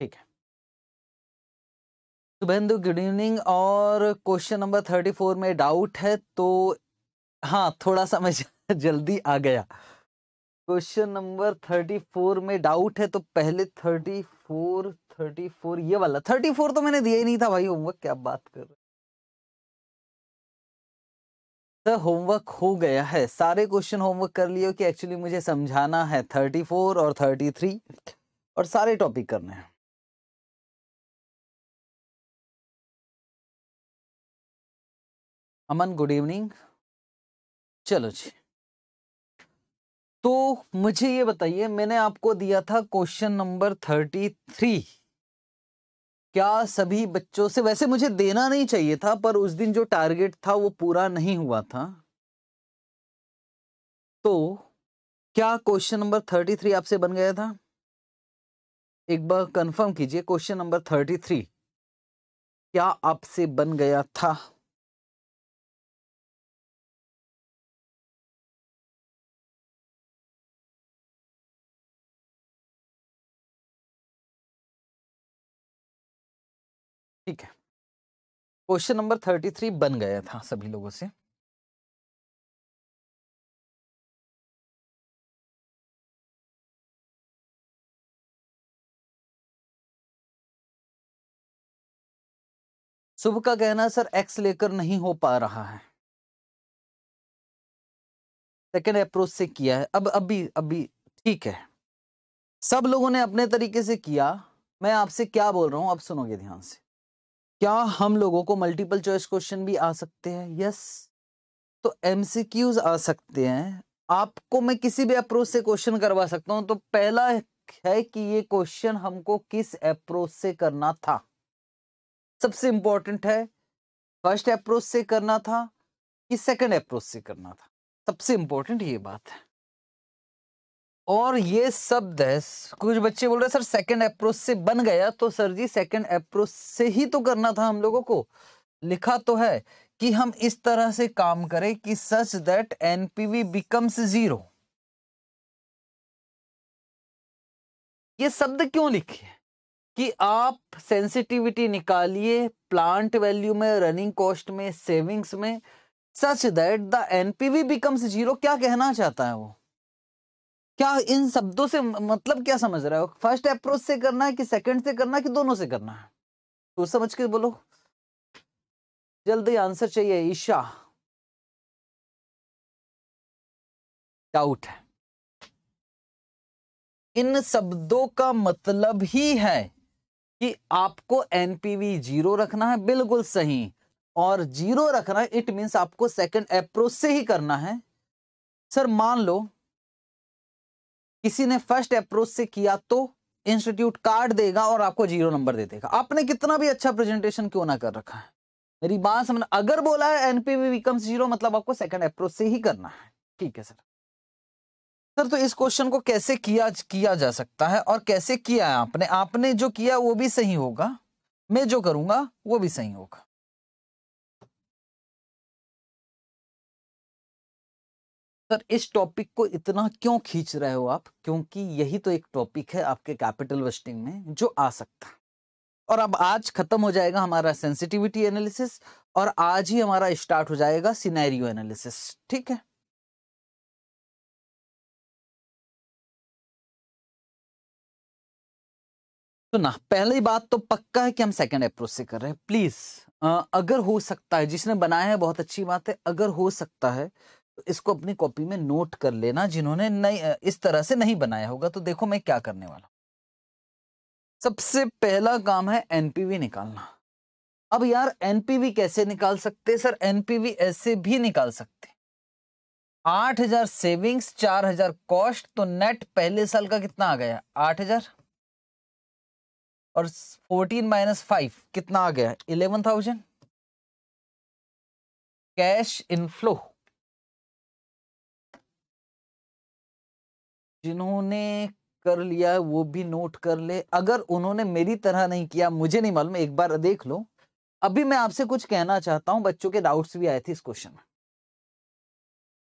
ठीक है Shubhendu good evening और क्वेश्चन नंबर थर्टी फोर में डाउट है तो हाँ थोड़ा सा मैं जल्दी आ गया क्वेश्चन नंबर थर्टी फोर में डाउट है तो पहले थर्टी फोर थर्टी फोर ये वाला थर्टी फोर तो मैंने दिया ही नहीं था भाई होमवर्क क्या बात कर रहे तो होमवर्क हो गया है सारे क्वेश्चन होमवर्क कर लिए कि एक्चुअली मुझे समझाना है थर्टी फोर और थर्टी थ्री और सारे टॉपिक करने हैं अमन गुड इवनिंग चलो जी तो मुझे ये बताइए मैंने आपको दिया था क्वेश्चन नंबर थर्टी थ्री क्या सभी बच्चों से वैसे मुझे देना नहीं चाहिए था पर उस दिन जो टारगेट था वो पूरा नहीं हुआ था तो क्या क्वेश्चन नंबर थर्टी थ्री आपसे बन गया था एक बार कंफर्म कीजिए क्वेश्चन नंबर थर्टी थ्री क्या आपसे बन गया था ठीक है क्वेश्चन नंबर थर्टी थ्री बन गया था सभी लोगों से शुभ का कहना सर एक्स लेकर नहीं हो पा रहा है सेकेंड अप्रोच से किया है अब अभी अभी ठीक है सब लोगों ने अपने तरीके से किया मैं आपसे क्या बोल रहा हूं अब सुनोगे ध्यान से क्या हम लोगों को मल्टीपल चॉइस क्वेश्चन भी आ सकते हैं यस तो एमसीक्यूज आ सकते हैं आपको मैं किसी भी अप्रोच से क्वेश्चन करवा सकता हूं तो पहला है कि ये क्वेश्चन हमको किस अप्रोच से करना था सबसे इंपॉर्टेंट है फर्स्ट अप्रोच से करना था कि सेकंड अप्रोच से करना था सबसे इंपॉर्टेंट ये बात है और ये शब्द है कुछ बच्चे बोल रहे सर सेकंड अप्रोच से बन गया तो सर जी सेकंड अप्रोच से ही तो करना था हम लोगों को लिखा तो है कि हम इस तरह से काम करें कि such that NPV becomes zero ये शब्द क्यों लिखे कि आप सेंसिटिविटी निकालिए प्लांट वैल्यू में रनिंग कॉस्ट में सेविंग्स में such that the NPV becomes zero क्या कहना चाहता है वो क्या इन शब्दों से मतलब क्या समझ रहे हो फर्स्ट अप्रोच से करना है कि सेकंड से करना है कि दोनों से करना है तो समझ के बोलो जल्दी आंसर चाहिए ईशा डाउट है इन शब्दों का मतलब ही है कि आपको एनपीवी जीरो रखना है बिल्कुल सही और जीरो रखना इट मीन्स आपको सेकंड अप्रोच से ही करना है सर मान लो किसी ने फर्स्ट अप्रोच से किया तो इंस्टीट्यूट कार्ड देगा और आपको जीरो नंबर दे देगा आपने कितना भी अच्छा प्रेजेंटेशन क्यों ना कर रखा है मेरी बात समझ अगर बोला है एनपीवी बिकम्स जीरो मतलब आपको सेकंड अप्रोच से ही करना है ठीक है सर सर तो इस क्वेश्चन को कैसे किया किया जा सकता है और कैसे किया है आपने आपने जो किया वो भी सही होगा मैं जो करूंगा वो भी सही होगा सर इस टॉपिक को इतना क्यों खींच रहे हो आप क्योंकि यही तो एक टॉपिक है आपके कैपिटल वेस्टिंग में जो आ सकता है और अब आज खत्म हो जाएगा हमारा सेंसिटिविटी एनालिसिस और आज ही हमारा स्टार्ट हो जाएगा सिनेरियो एनालिसिस ठीक है तो ना पहली बात तो पक्का है कि हम सेकंड अप्रोच से कर रहे हैं प्लीज अगर हो सकता है जिसने बनाया है बहुत अच्छी बात है अगर हो सकता है इसको अपनी कॉपी में नोट कर लेना जिन्होंने नहीं इस तरह से नहीं बनाया होगा तो देखो मैं क्या करने वाला सबसे पहला काम है एनपीवी निकालना अब यार एनपीवी कैसे निकाल सकते सर एनपीवी ऐसे भी निकाल सकते आठ हजार सेविंग्स चार हजार कॉस्ट तो नेट पहले साल का कितना आ गया आठ हजार और फोर्टीन माइनस फाइव कितना आ गया इलेवन थाउजेंड कैश इनफ्लो जिन्होंने कर लिया वो भी नोट कर ले अगर उन्होंने मेरी तरह नहीं किया मुझे नहीं मालूम एक बार देख लो अभी मैं आपसे कुछ कहना चाहता हूं बच्चों के डाउट्स भी आए थे इस क्वेश्चन में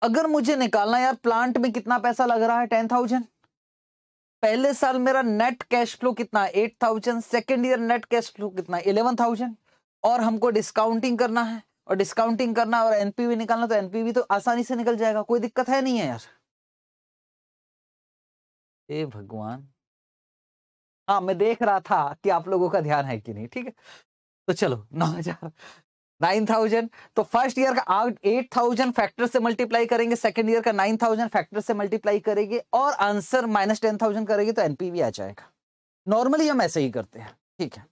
अगर मुझे निकालना यार प्लांट में कितना पैसा लग रहा है टेन थाउजेंड पहले साल मेरा नेट कैश फ्लो कितना eight thousand second year net cash flow कितना इलेवन थाउजेंड और हमको डिस्काउंटिंग करना है और डिस्काउंटिंग करना और एनपीवी निकालना तो एनपीवी तो आसानी से निकल जाएगा कोई दिक्कत है नहीं है यार ए भगवान हाँ मैं देख रहा था कि आप लोगों का ध्यान है कि नहीं ठीक है तो चलो नौ हजार नाइन थाउजेंड तो फर्स्ट ईयर का एट थाउजेंड फैक्टर से मल्टीप्लाई करेंगे सेकंड ईयर का नाइन थाउजेंड फैक्टर से मल्टीप्लाई करेंगे और आंसर माइनस टेन थाउजेंड करेंगे तो एनपीवी आ जाएगा नॉर्मली हम ऐसे ही करते हैं ठीक है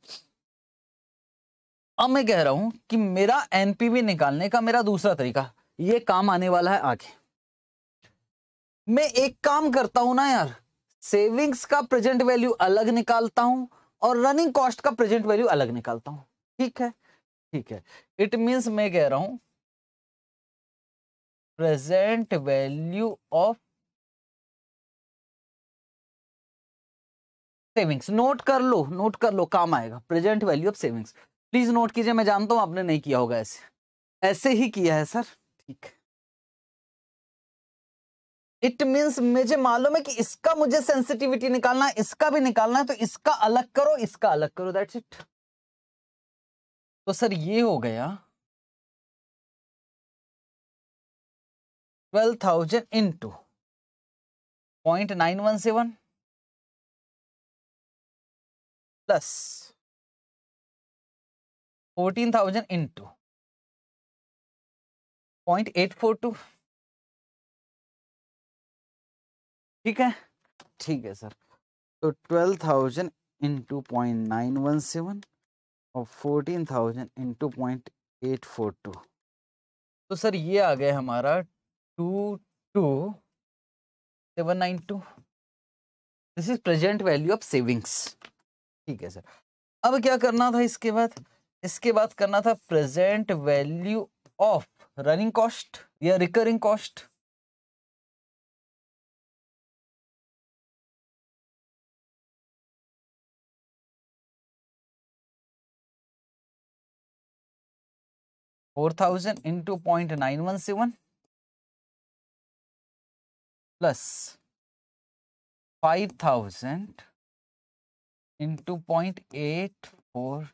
अब मैं कह रहा हूं कि मेरा एनपीवी निकालने का मेरा दूसरा तरीका ये काम आने वाला है आगे मैं एक काम करता हूं ना यार सेविंग्स का प्रेजेंट वैल्यू अलग निकालता हूं और रनिंग कॉस्ट का प्रेजेंट वैल्यू अलग निकालता हूं ठीक है ठीक है इट मींस मैं कह रहा हूं present value of savings note कर लो नोट कर लो काम आएगा present value of savings please note कीजिए मैं जानता हूं आपने नहीं किया होगा ऐसे ऐसे ही किया है सर ठीक है इट मीन्स मुझे मालूम है कि इसका मुझे सेंसिटिविटी निकालना है इसका भी निकालना है तो इसका अलग करो इसका अलग करो दैट्स इट तो सर ये हो गया twelve thousand into point nine one seven plus fourteen thousand into point eight four two ठीक है ठीक है सर तो twelve thousand into point nine one seven और fourteen thousand into point eight four two तो sir ये आ गया हमारा two two seven nine two this is present value of savings ठीक है सर अब क्या करना था इसके बाद इसके बाद करना था present value of running cost या recurring cost four thousand into point nine one seven plus five thousand into point eight four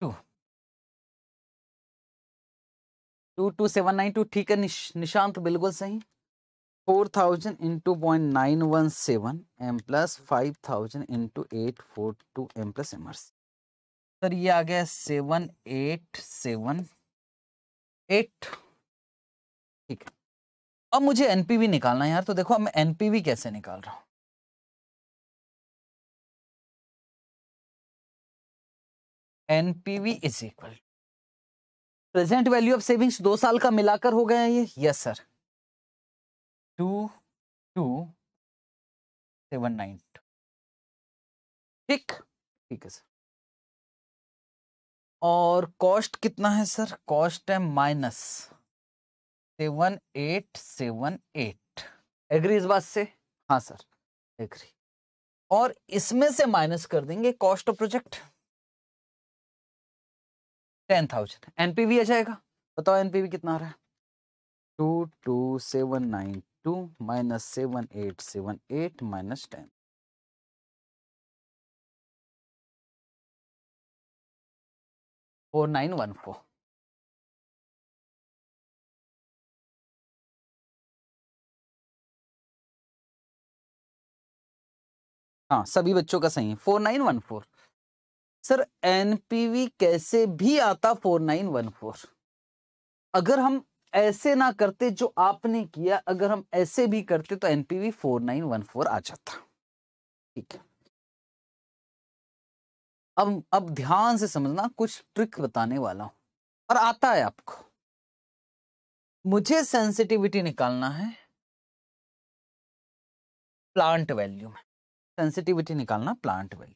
two two two seven nine two ठीक है निश, निशांत बिल्कुल सही four thousand into point nine one seven M plus five thousand into eight four two M plus M sir ये आ गया seven eight seven eight ठीक है अब मुझे एनपीवी निकालना है यार तो देखो अब मैं एनपीवी कैसे निकाल रहा हूं NPV is equal present value of savings दो साल का मिलाकर हो गया ये yes sir two two seven nine ठीक ठीक है सर और कॉस्ट कितना है सर कॉस्ट है minus seven eight seven eight agree इस बात से हाँ सर एग्री और इसमें से माइनस कर देंगे cost of project ten thousand NPV आ जाएगा बताओ एनपीवी कितना आ रहा है two two seven nine two minus seven eight seven eight minus ten four nine one four हाँ सभी बच्चों का सही है four nine one four sir NPV कैसे भी आता फोर नाइन वन फोर अगर हम ऐसे ना करते जो आपने किया अगर हम ऐसे भी करते तो NPV four nine one four आ जाता ठीक है अब अब ध्यान से समझना कुछ ट्रिक बताने वाला हूं और आता है आपको मुझे सेंसिटिविटी निकालना है प्लांट वैल्यू में सेंसिटिविटी निकालना प्लांट वैल्यू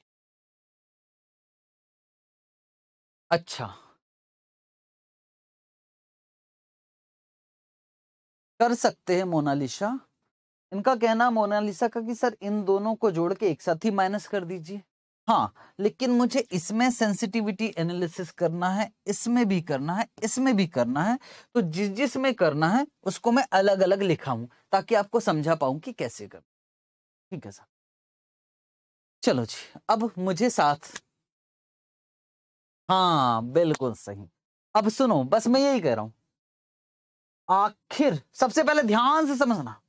अच्छा कर सकते हैं मोनालिसा इनका कहना मोनालिसा का कि सर इन दोनों को जोड़ के एक साथ ही माइनस कर दीजिए हाँ लेकिन मुझे इसमें सेंसिटिविटी एनालिसिस करना है इसमें भी करना है इसमें भी करना है तो जिस जिस में करना है उसको मैं अलग अलग लिखा हूं ताकि आपको समझा पाऊं कि कैसे कर ठीक है सर चलो जी अब मुझे साथ हाँ बिल्कुल सही अब सुनो बस मैं यही कह रहा हूं आखिर सबसे पहले ध्यान से समझना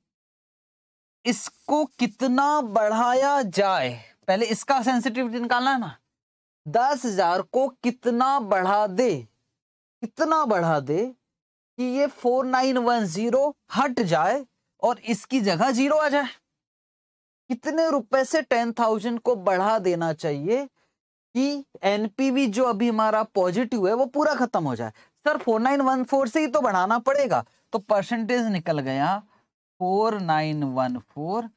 इसको कितना बढ़ाया जाए पहले इसका सेंसिटिविटी निकालना है ना दस हजार को कितना बढ़ा दे कितना बढ़ा दे कि ये फोर नाइन वन जीरो हट जाए और इसकी जगह जीरो आ जाए कितने रुपए से टेन थाउजेंड को बढ़ा देना चाहिए कि एनपीवी जो अभी हमारा पॉजिटिव है वो पूरा खत्म हो जाए sir four nine one four से ही तो बढ़ाना पड़ेगा तो परसेंटेज निकल गया four nine one four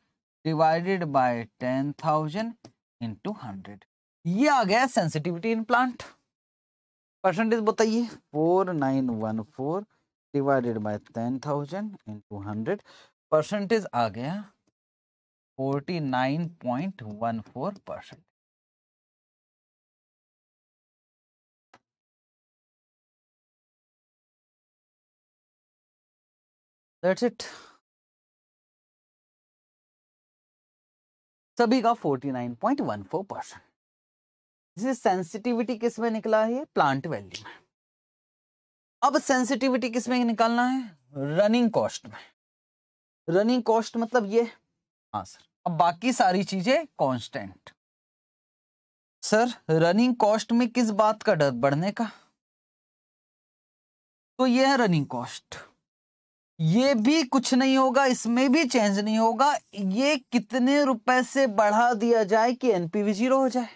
divided by ten thousand into hundred ये आ गया सेंसिटिविटी इन प्लांट परसेंटेज बताइए four nine one four divided by ten thousand into hundred percentage आ गया forty nine point one four percent That's it. सभी का 49.14 percent जिसे sensitivity किसमें निकला है प्लांट वैल्यू में अब सेंसिटिविटी किसमें निकालना है रनिंग कॉस्ट में रनिंग कॉस्ट मतलब ये हाँ सर अब बाकी सारी चीजें कांस्टेंट सर रनिंग कॉस्ट में किस बात का डर बढ़ने का तो ये है रनिंग कॉस्ट ये भी कुछ नहीं होगा इसमें भी चेंज नहीं होगा ये कितने रुपए से बढ़ा दिया जाए कि एनपीवी जीरो हो जाए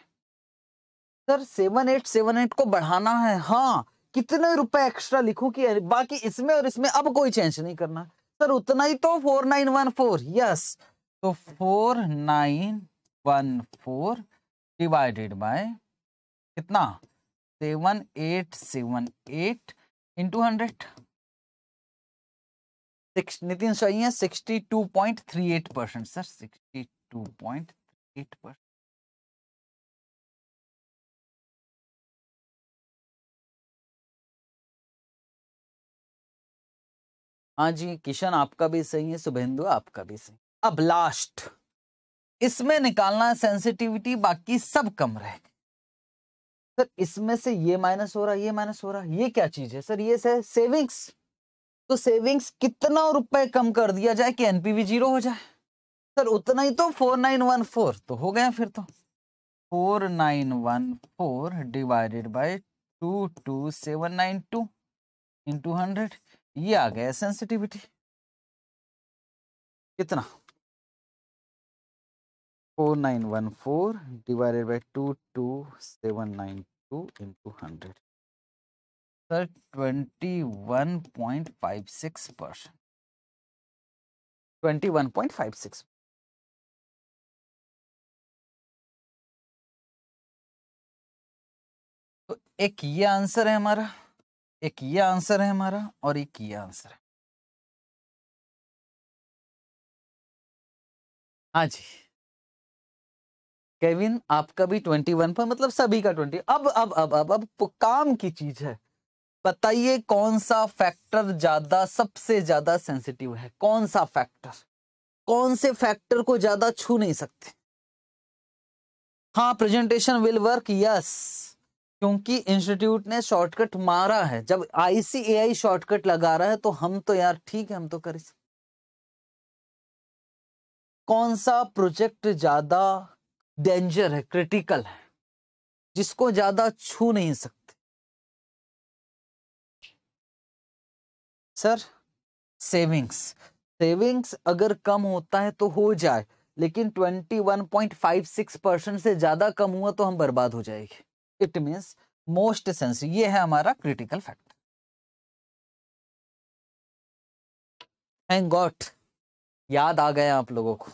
sir seven eight seven eight को बढ़ाना है हाँ कितने रुपए एक्स्ट्रा लिखूं कि बाकी इसमें और इसमें अब कोई चेंज नहीं करना सर उतना ही तो four nine one four yes तो four nine one four divided by कितना seven eight seven eight into hundred Nitin सही है sixty two point three eight percent sir sixty two point three eight percent हाँ जी किशन आपका भी सही है शुभेंदु आपका भी सही अब लास्ट इसमें निकालना सेंसिटिविटी बाकी सब कम रहेगा सर इसमें से ये माइनस हो रहा है ये माइनस हो रहा है ये क्या चीज है सर ये से, सेविंग्स तो सेविंग्स कितना रुपए कम कर दिया जाए कि एनपीवी जीरो हो जाए सर उतना ही तो फोर नाइन वन फोर तो हो गया फिर तो four nine one four divided by two two seven nine two into hundred ये आ गया सेंसिटिविटी कितना four nine one four divided by two two seven nine two into hundred sir twenty one point five six percent twenty one point five six तो एक ये answer है हमारा एक ये आंसर है हमारा और एक ये आंसर है हाँ जी केविन आपका भी ट्वेंटी वन पर मतलब सभी का ट्वेंटी अब अब अब अब अब, अब काम की चीज है बताइए कौन सा फैक्टर ज्यादा सबसे ज्यादा सेंसिटिव है कौन सा फैक्टर कौन से फैक्टर को ज्यादा छू नहीं सकते हाँ प्रेजेंटेशन विल वर्क यस क्योंकि इंस्टीट्यूट ने शॉर्टकट मारा है जब आईसीएआई शॉर्टकट लगा रहा है तो हम तो यार ठीक है हम तो कर सकते कौन सा प्रोजेक्ट ज्यादा डेंजर है क्रिटिकल है जिसको ज्यादा छू नहीं सकते सर सेविंग्स सेविंग्स अगर कम होता है तो हो जाए लेकिन 21.56 परसेंट से ज़्यादा कम हुआ तो हम बर्बाद हो जाएंगे इट मीन्स मोस्ट सेंस ये है हमारा क्रिटिकल फैक्टर थैंक गॉट याद आ गया आप लोगों को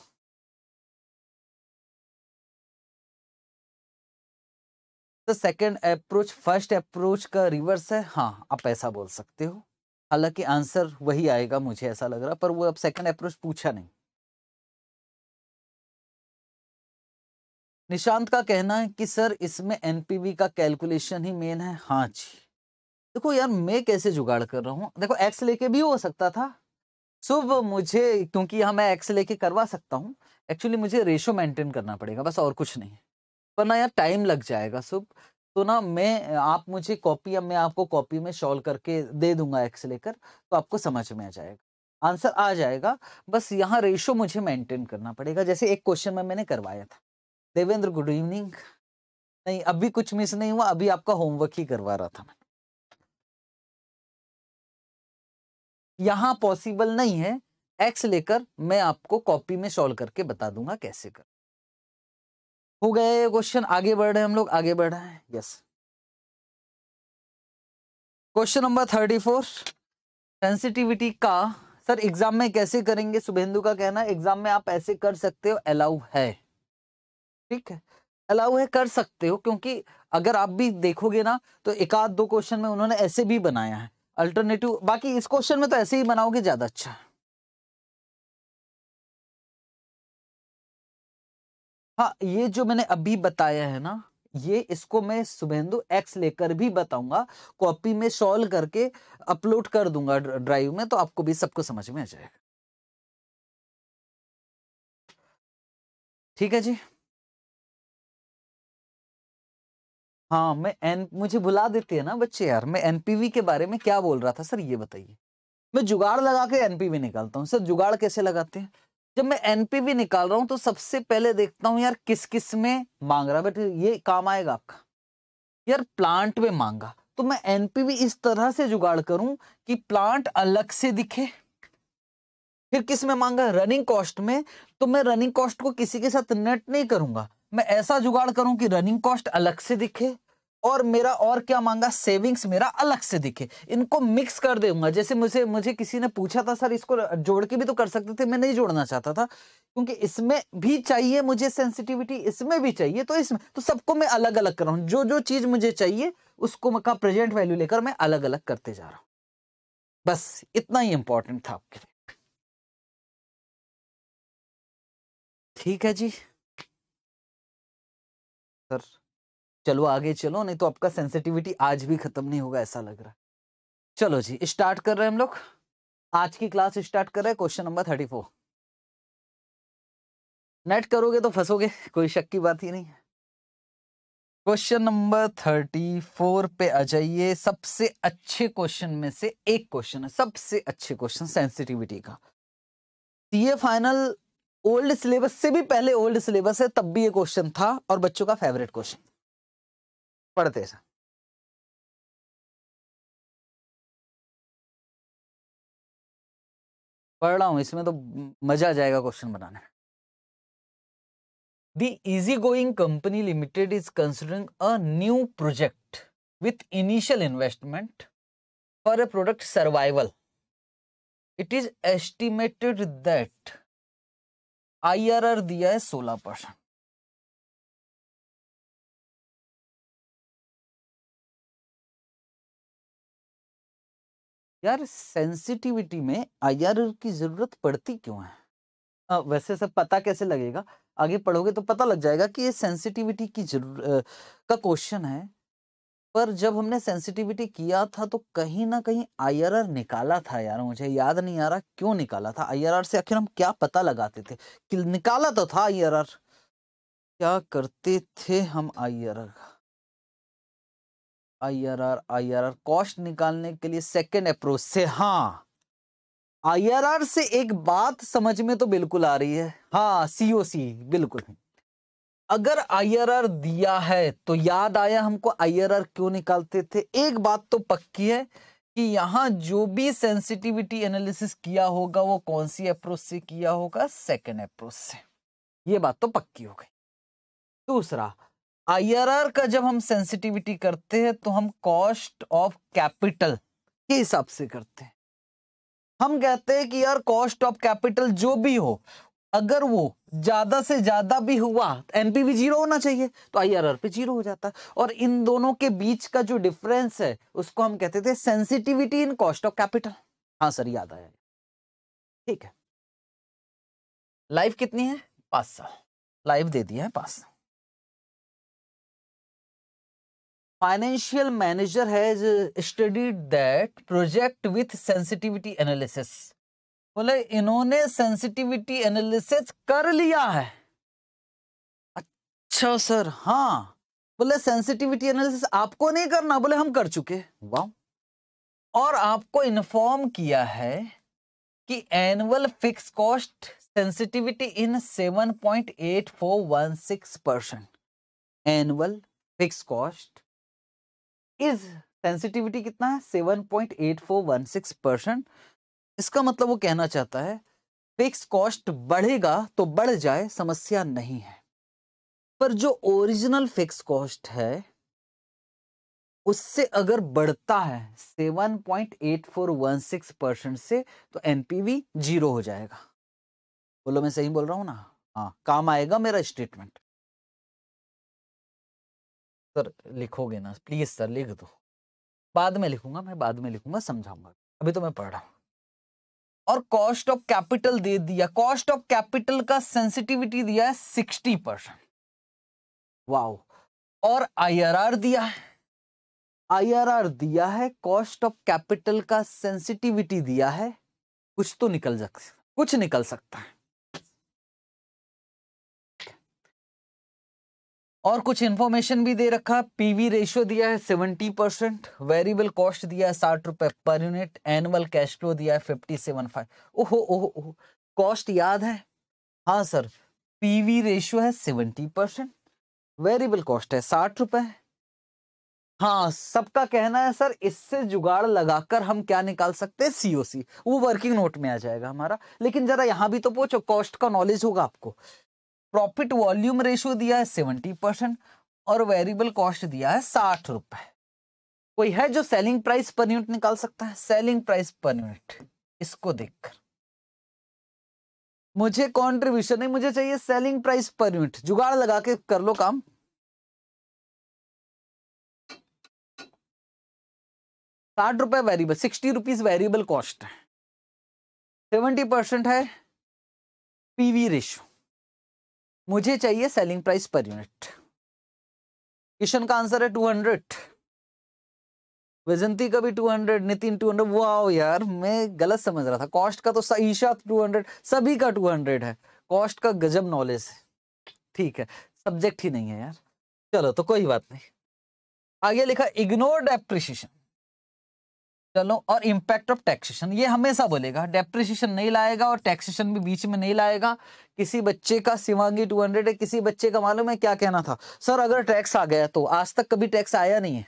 सेकेंड अप्रोच फर्स्ट अप्रोच का रिवर्स है हाँ आप ऐसा बोल सकते हो हालांकि आंसर वही आएगा मुझे ऐसा लग रहा पर वो अब सेकंड अप्रोच पूछा नहीं निशांत का कहना है कि सर इसमें एनपीवी का कैलकुलेशन ही मेन है हाँ जी देखो यार मैं कैसे जुगाड़ कर रहा हूँ देखो एक्स लेके भी हो सकता था सुबह मुझे क्योंकि यहाँ मैं एक्स लेके करवा सकता हूँ एक्चुअली मुझे रेशो मेंटेन करना पड़ेगा बस और कुछ नहीं वरना यार टाइम लग जाएगा सुबह तो ना मैं आप मुझे कॉपी या मैं आपको कॉपी में शॉल करके दे दूंगा एक्स लेकर तो आपको समझ में आ जाएगा आंसर आ जाएगा बस यहाँ रेशो मुझे मेंटेन करना पड़ेगा जैसे एक क्वेश्चन में मैंने करवाया था देवेंद्र गुड इवनिंग नहीं अभी कुछ मिस नहीं हुआ अभी आपका होमवर्क ही करवा रहा था मैं यहाँ पॉसिबल नहीं है एक्स लेकर मैं आपको कॉपी में सॉल्व करके बता दूंगा कैसे कर हो गए क्वेश्चन आगे बढ़ रहे हम लोग आगे बढ़ रहे हैं yes question number thirty four sensitivity का सर एग्जाम में कैसे करेंगे शुभेंदु का कहना एग्जाम में आप ऐसे कर सकते हो अलाउ है ठीक है अलाउ है कर सकते हो क्योंकि अगर आप भी देखोगे ना तो एक आध दो क्वेश्चन में उन्होंने ऐसे भी बनाया है अल्टरनेटिव बाकी इस क्वेश्चन में तो ऐसे ही बनाओगे ज्यादा अच्छा है हाँ ये जो मैंने अभी बताया है ना ये इसको मैं शुभेंदु एक्स लेकर भी बताऊंगा कॉपी में सॉल्व करके अपलोड कर दूंगा ड्राइव में तो आपको भी सबको समझ में आ जाएगा ठीक है जी हाँ मैं एन मुझे भुला देते हैं ना बच्चे यार मैं एनपीवी के बारे में क्या बोल रहा था सर ये बताइए मैं जुगाड़ लगा के एनपीवी निकालता हूँ सर जुगाड़ कैसे लगाते हैं जब मैं एनपीवी निकाल रहा हूं तो सबसे पहले देखता हूं यार किस किस में मांग रहा बट ये काम आएगा आपका यार प्लांट में मांगा तो मैं एनपीवी इस तरह से जुगाड़ करूं कि प्लांट अलग से दिखे फिर किस में मांगा रनिंग कॉस्ट में तो मैं रनिंग कॉस्ट को किसी के साथ नेट नहीं करूंगा मैं ऐसा जुगाड़ करूं कि रनिंग कॉस्ट अलग से दिखे और मेरा और क्या मांगा सेविंग्स मेरा अलग से दिखे इनको मिक्स कर दूंगा जैसे मुझे मुझे किसी ने पूछा था सर इसको जोड़ के भी तो कर सकते थे मैं नहीं जोड़ना चाहता था क्योंकि इसमें भी चाहिए मुझे सेंसिटिविटी इसमें भी चाहिए तो इसमें तो सबको मैं अलग अलग कर रहा हूँ जो जो चीज मुझे चाहिए उसको का प्रेजेंट वैल्यू लेकर मैं अलग अलग करते जा रहा हूं बस इतना ही इंपॉर्टेंट था आपके लिए ठीक है जी सर चलो आगे चलो नहीं तो आपका सेंसिटिविटी आज भी खत्म नहीं होगा ऐसा लग रहा है चलो जी स्टार्ट कर रहे हैं हम लोग आज की क्लास स्टार्ट कर रहे हैं question number thirty four net करोगे तो फंसोगे कोई शक की बात ही नहीं क्वेश्चन नंबर थर्टी फोर पे आ जाइए सबसे अच्छे क्वेश्चन में से एक क्वेश्चन है सबसे अच्छे क्वेश्चन सेंसिटिविटी का सीए फाइनल ओल्ड सिलेबस से भी पहले ओल्ड सिलेबस है तब भी ये क्वेश्चन था और बच्चों का फेवरेट क्वेश्चन पढ़ते सा पढ़ रहा हूं इसमें तो मजा आ जाएगा क्वेश्चन बनाने the easy going company limited is considering a new project with initial investment for a product survival it is estimated that I R R दिया है सोलह परसेंट यार सेंसिटिविटी में आई की जरूरत पड़ती क्यों है आ, वैसे सब पता कैसे लगेगा आगे पढ़ोगे तो पता लग जाएगा कि ये सेंसिटिविटी की जरूर का क्वेश्चन है पर जब हमने सेंसिटिविटी किया था तो कहीं ना कहीं आई निकाला था यार मुझे याद नहीं आ रहा क्यों निकाला था आई से आखिर हम क्या पता लगाते थे कि निकाला तो था आई क्या करते थे हम आई का आईआरआर आईआरआर कॉस्ट निकालने के लिए सेकंड अप्रोच से हाँ आईआरआर से एक बात समझ में तो बिल्कुल आ रही है हाँ सीओसी बिल्कुल अगर आईआरआर दिया है तो याद आया हमको आईआरआर क्यों निकालते थे एक बात तो पक्की है कि यहाँ जो भी सेंसिटिविटी एनालिसिस किया होगा वो कौन सी अप्रोच से किया होगा सेकेंड अप्रोच से ये बात तो पक्की हो गई दूसरा आईआरआर का जब हम सेंसिटिविटी करते हैं तो हम कॉस्ट ऑफ कैपिटल के हिसाब से करते हैं हम कहते हैं कि यार कॉस्ट ऑफ कैपिटल जो भी हो अगर वो ज्यादा से ज्यादा भी हुआ एनपीवी जीरो होना चाहिए तो आईआरआर पे जीरो हो जाता है और इन दोनों के बीच का जो डिफरेंस है उसको हम कहते थे sensitivity in cost of capital हाँ सर याद आया ठीक है लाइफ कितनी है पांच साल लाइफ दे दिया है पांच साल financial manager has studied that project with sensitivity analysis बोले इन्होंने सेंसिटिविटी एनालिसिस कर लिया है अच्छा सर हाँ बोले सेंसिटिविटी एनालिसिस आपको नहीं करना बोले हम कर चुके वाह और आपको इन्फॉर्म किया है कि annual fix cost sensitivity in 7.8416 percent annual fix cost is sensitivity कितना है सिक्स परसेंट इसका मतलब वो कहना चाहता है फिक्स कॉस्ट बढ़ेगा तो बढ़ जाए समस्या नहीं है पर जो ओरिजिनल फिक्स कॉस्ट है उससे अगर बढ़ता है seven point eight four one six percent से तो एनपीवी जीरो हो जाएगा बोलो मैं सही बोल रहा हूं ना हाँ काम आएगा मेरा स्टेटमेंट सर लिखोगे ना प्लीज सर लिख दो बाद में लिखूंगा मैं बाद में लिखूंगा समझाऊंगा अभी तो मैं पढ़ रहा हूँ और कॉस्ट ऑफ कैपिटल दे दिया कॉस्ट ऑफ कैपिटल का सेंसिटिविटी दिया है सिक्सटी परसेंट वाओ और आईआरआर दिया है आईआरआर दिया है कॉस्ट ऑफ कैपिटल का सेंसिटिविटी दिया है कुछ तो निकल सकता कुछ निकल सकता है और कुछ इन्फॉर्मेशन भी दे रखा पीवी रेशियो दिया है सेवेंटी परसेंट वेरिएबल कॉस्ट दिया है साठ रुपए per unit annual cash flow दिया है फिफ्टी सेवन फाइव ओहो ओहो कॉस्ट याद है हाँ सर पीवी रेशियो है सेवेंटी परसेंट वेरिएबल कॉस्ट है साठ रुपए हाँ सबका कहना है सर इससे जुगाड़ लगाकर हम क्या निकाल सकते हैं सीओसी वो वर्किंग नोट में आ जाएगा हमारा लेकिन जरा यहाँ भी तो पूछो कॉस्ट का नॉलेज होगा आपको प्रॉफिट वॉल्यूम रेशियो दिया है सेवेंटी परसेंट और वेरिएबल कॉस्ट दिया है साठ रुपए कोई है जो सेलिंग प्राइस पर यूनिट निकाल सकता है सेलिंग प्राइस पर यूनिट इसको देखकर मुझे कंट्रीब्यूशन नहीं मुझे चाहिए सेलिंग प्राइस पर यूनिट जुगाड़ लगा के कर लो काम साठ रुपए variable sixty rupees variable cost है सेवेंटी परसेंट है पीवी रेशो मुझे चाहिए selling price per unit Kishan का आंसर है टू हंड्रेड वैजंती का भी टू हंड्रेड नितिन टू वो आओ यार मैं गलत समझ रहा था कॉस्ट का तो ईशा हंड्रेड सभी का टू हंड्रेड है कॉस्ट का गजब नॉलेज है ठीक है सब्जेक्ट ही नहीं है यार चलो तो कोई बात नहीं आगे लिखा इग्नोर्ड डेप्रिशिएशन चलो और इम्पैक्ट ऑफ टैक्सेशन ये हमेशा बोलेगा डेप्रिसिएशन नहीं लाएगा और टैक्सेशन भी बीच में नहीं लाएगा किसी बच्चे का शिवांगी टू हंड्रेड है किसी बच्चे का मालूम है क्या कहना था सर अगर टैक्स आ गया तो आज तक कभी टैक्स आया नहीं है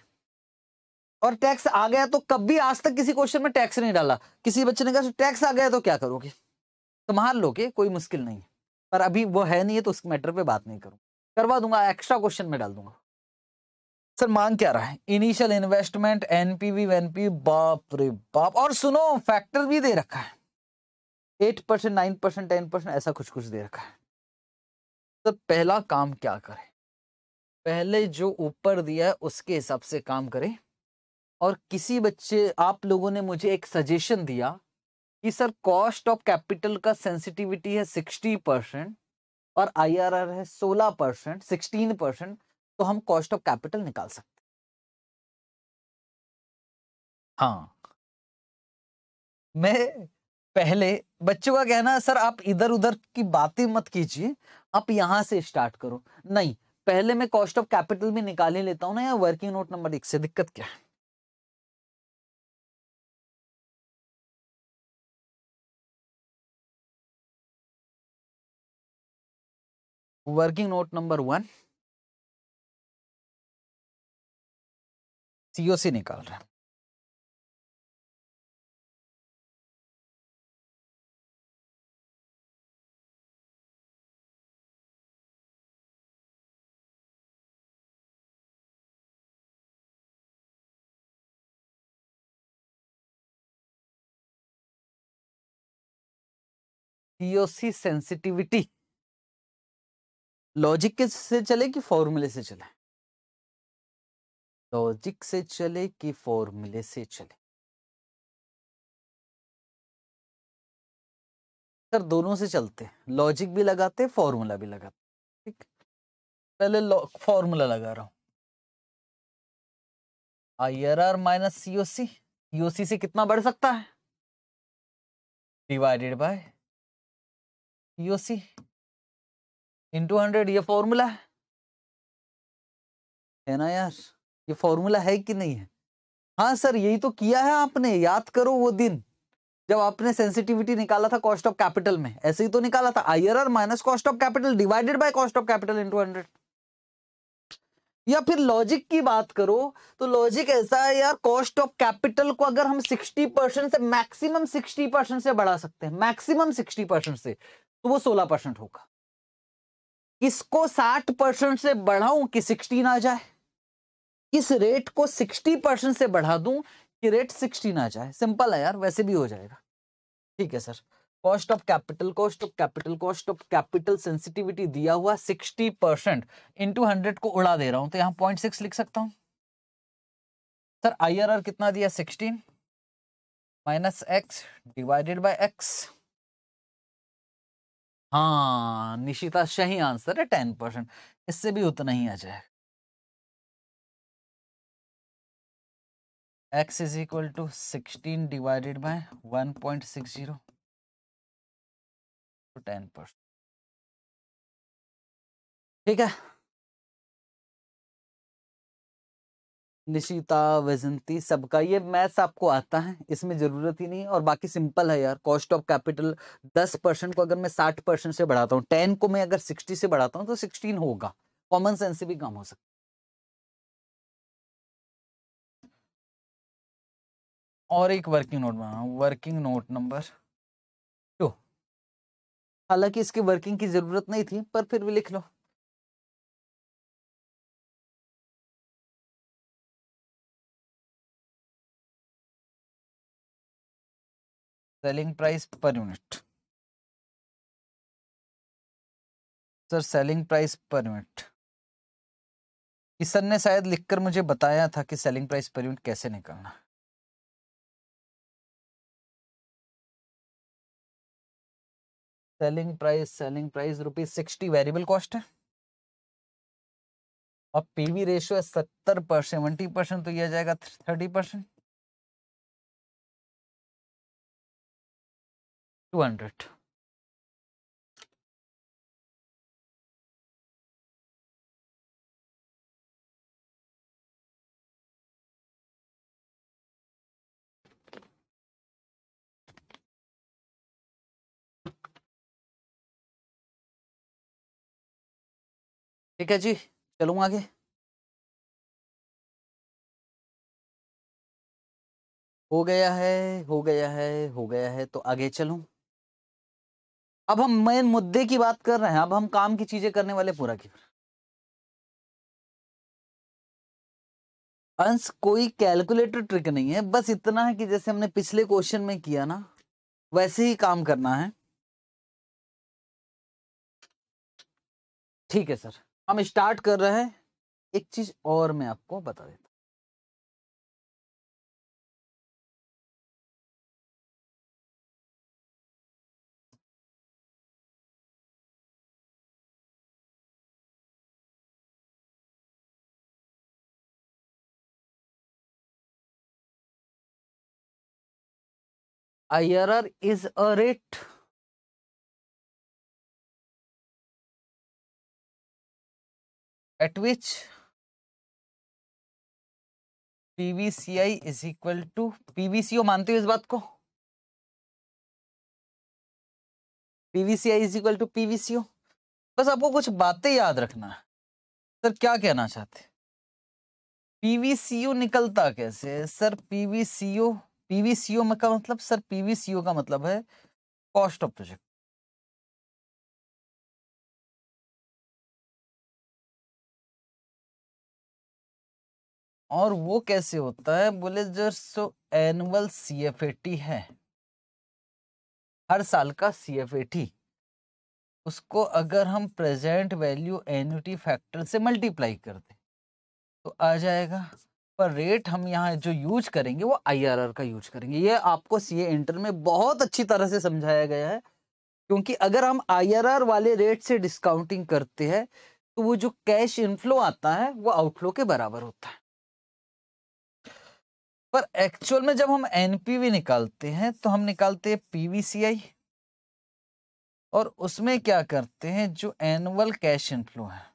और टैक्स आ गया तो कभी आज तक किसी क्वेश्चन में टैक्स नहीं डाला किसी बच्चे ने कहा टैक्स आ गया तो क्या करोगे संभाल तो लोगे कोई मुश्किल नहीं है पर अभी वो है नहीं है तो उस मैटर पर बात नहीं करूँ करवा दूंगा एक्स्ट्रा क्वेश्चन में डाल दूंगा सर मांग क्या रहा है इनिशियल इन्वेस्टमेंट एनपीवी एनपीवी बाप रे बाप और सुनो फैक्टर भी दे रखा है eight percent nine percent ten percent ऐसा कुछ कुछ दे रखा है सर पहला काम क्या करें पहले जो ऊपर दिया है उसके हिसाब से काम करें और किसी बच्चे आप लोगों ने मुझे एक सजेशन दिया कि सर कॉस्ट ऑफ कैपिटल का सेंसिटिविटी है सिक्सटी परसेंट और आईआरआर है सोलह परसेंट सिक्सटीन परसेंट तो हम कॉस्ट ऑफ कैपिटल निकाल सकते हाँ मैं पहले बच्चों का कहना है सर आप इधर उधर की बातें मत कीजिए आप यहां से स्टार्ट करो नहीं पहले मैं कॉस्ट ऑफ कैपिटल भी निकाल ही लेता हूं ना यार वर्किंग नोट नंबर एक से दिक्कत क्या है working note number one COC निकाल रहा है सेंसिटिविटी लॉजिक के से चले कि फॉर्मूले से चले लॉजिक से चले कि फॉर्मूले से चले सर दोनों से चलते हैं लॉजिक भी लगाते फॉर्मूला भी लगाते ठीक पहले फॉर्मूला लगा रहा हूं I R R minus COC COC से कितना बढ़ सकता है divided by COC into hundred ये फॉर्मूला है ना यार ये फॉर्मूला है कि नहीं है हाँ सर यही तो किया है आपने याद करो वो दिन जब आपने सेंसिटिविटी निकाला था कॉस्ट ऑफ कैपिटल में ऐसे ही तो निकाला था IRR minus cost of capital divided by cost of capital to hundred या फिर लॉजिक की बात करो तो लॉजिक ऐसा है यार कॉस्ट ऑफ कैपिटल को अगर हम 60 परसेंट से मैक्सिमम 60 परसेंट से बढ़ा सकते हैं मैक्सिमम 60 परसेंट से तो वो 16 परसेंट होगा इसको 60 परसेंट से बढ़ाऊं कि 16 आ जाए इस रेट को 60 परसेंट से बढ़ा दूं कि रेट 60 ना जाए सिंपल है यार वैसे भी हो जाएगा ठीक है sir cost of capital cost of capital cost of capital sensitivity दिया हुआ 60 परसेंट इंटू हंड्रेड को उड़ा दे रहा हूं तो यहां पॉइंट सिक्स लिख सकता हूं सर आर कितना दिया sixteen minus X divided by X हाँ निशिता सही आंसर है टेन परसेंट इससे भी उतना ही आ जाएगा x is equal to sixteen divided by one point six zero ten percent ठीक है निशिता वैजंती सबका ये मैथ्स आपको आता है इसमें जरूरत ही नहीं और बाकी सिंपल है यार कॉस्ट ऑफ कैपिटल दस परसेंट को अगर मैं साठ परसेंट से बढ़ाता हूँ टेन को मैं अगर सिक्सटी से बढ़ाता हूँ तो सिक्सटीन होगा कॉमन सेंस से भी कम हो सकता है और एक वर्किंग नोट बना वर्किंग नोट नंबर टू हालांकि इसकी वर्किंग की जरूरत नहीं थी पर फिर भी लिख लो selling price per unit sir selling price per unit Kisan ने शायद लिखकर मुझे बताया था कि सेलिंग प्राइस पर यूनिट कैसे निकालना selling price selling price rupees sixty variable cost है और पीवी रेशियो है सत्तर परसेंट सेवेंटी परसेंट तो यह जाएगा थर्टी परसेंट टू हंड्रेड ठीक है जी चलूँ आगे हो गया है हो गया है हो गया है तो आगे चलूँ अब हम मेन मुद्दे की बात कर रहे हैं अब हम काम की चीजें करने वाले पूरा की अंश कोई कैलकुलेटर ट्रिक नहीं है बस इतना है कि जैसे हमने पिछले क्वेश्चन में किया ना वैसे ही काम करना है ठीक है सर हम स्टार्ट कर रहे हैं एक चीज और मैं आपको बता देता a error is a rate at which PVCI is equal to PVCO मानते हो इस बात को PVCI is equal to PVCO बस आपको कुछ बातें याद रखना है सर क्या कहना चाहते पीवीसीओ निकलता कैसे सर पीवीसीओ पीवीसीओ में का मतलब सर पीवीसीओ का मतलब है कॉस्ट ऑफ प्रोजेक्ट और वो कैसे होता है बोले जो सो annual C F A T है हर साल का सी एफ ए टी उसको अगर हम प्रेजेंट वैल्यू एनुटी फैक्टर से मल्टीप्लाई कर दें तो आ जाएगा पर रेट हम यहाँ जो यूज करेंगे वो आईआरआर का यूज करेंगे ये आपको सीए इंटर में बहुत अच्छी तरह से समझाया गया है क्योंकि अगर हम आईआरआर वाले रेट से डिस्काउंटिंग करते हैं तो वो जो कैश इनफ्लो आता है वो आउटफ्लो के बराबर होता है पर एक्चुअल में जब हम एनपीवी निकालते हैं तो हम निकालते हैं पीवीसीआई और उसमें क्या करते हैं जो एनुअल कैश इनफ्लो है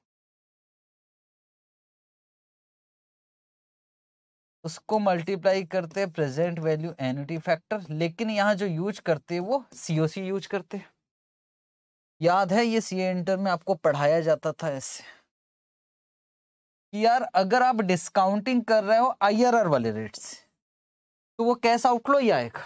उसको मल्टीप्लाई करते हैं प्रेजेंट वैल्यू एनुटी फैक्टर लेकिन यहाँ जो यूज करते हैं वो सीओसी यूज करते हैं याद है ये सी इंटर में आपको पढ़ाया जाता था ऐसे कि यार अगर आप डिस्काउंटिंग कर रहे हो आईआरआर वाले रेट से तो वो कैश आउटफ्लो ही आएगा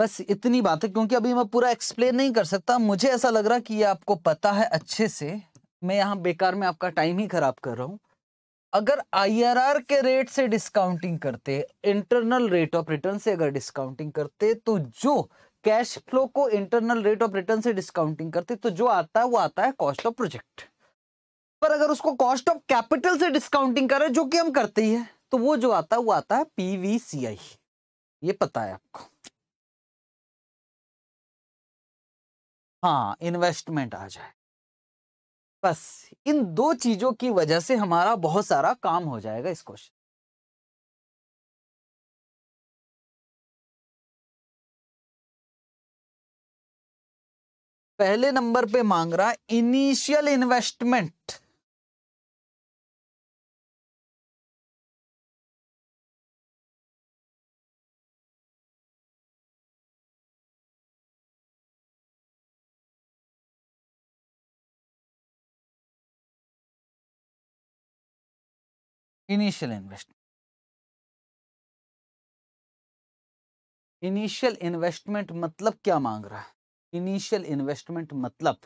बस इतनी बात है क्योंकि अभी मैं पूरा एक्सप्लेन नहीं कर सकता मुझे ऐसा लग रहा कि ये आपको पता है अच्छे से मैं यहाँ बेकार में आपका टाइम ही खराब कर रहा हूँ अगर आईआरआर के रेट से डिस्काउंटिंग करते इंटरनल रेट ऑफ रिटर्न से अगर डिस्काउंटिंग करते तो जो कैश फ्लो को इंटरनल रेट ऑफ रिटर्न से डिस्काउंटिंग करते तो जो आता है वो आता है कॉस्ट ऑफ प्रोजेक्ट पर अगर उसको कॉस्ट ऑफ कैपिटल से डिस्काउंटिंग करें जो कि हम करते ही है तो वो जो आता है वो आता है पीवीसीआई ये पता है आपको हाँ इन्वेस्टमेंट आ जाए बस इन दो चीजों की वजह से हमारा बहुत सारा काम हो जाएगा इस क्वेश्चन पहले नंबर पे मांग रहा initial investment initial investment initial investment मतलब क्या मांग रहा है इनिशियल इन्वेस्टमेंट मतलब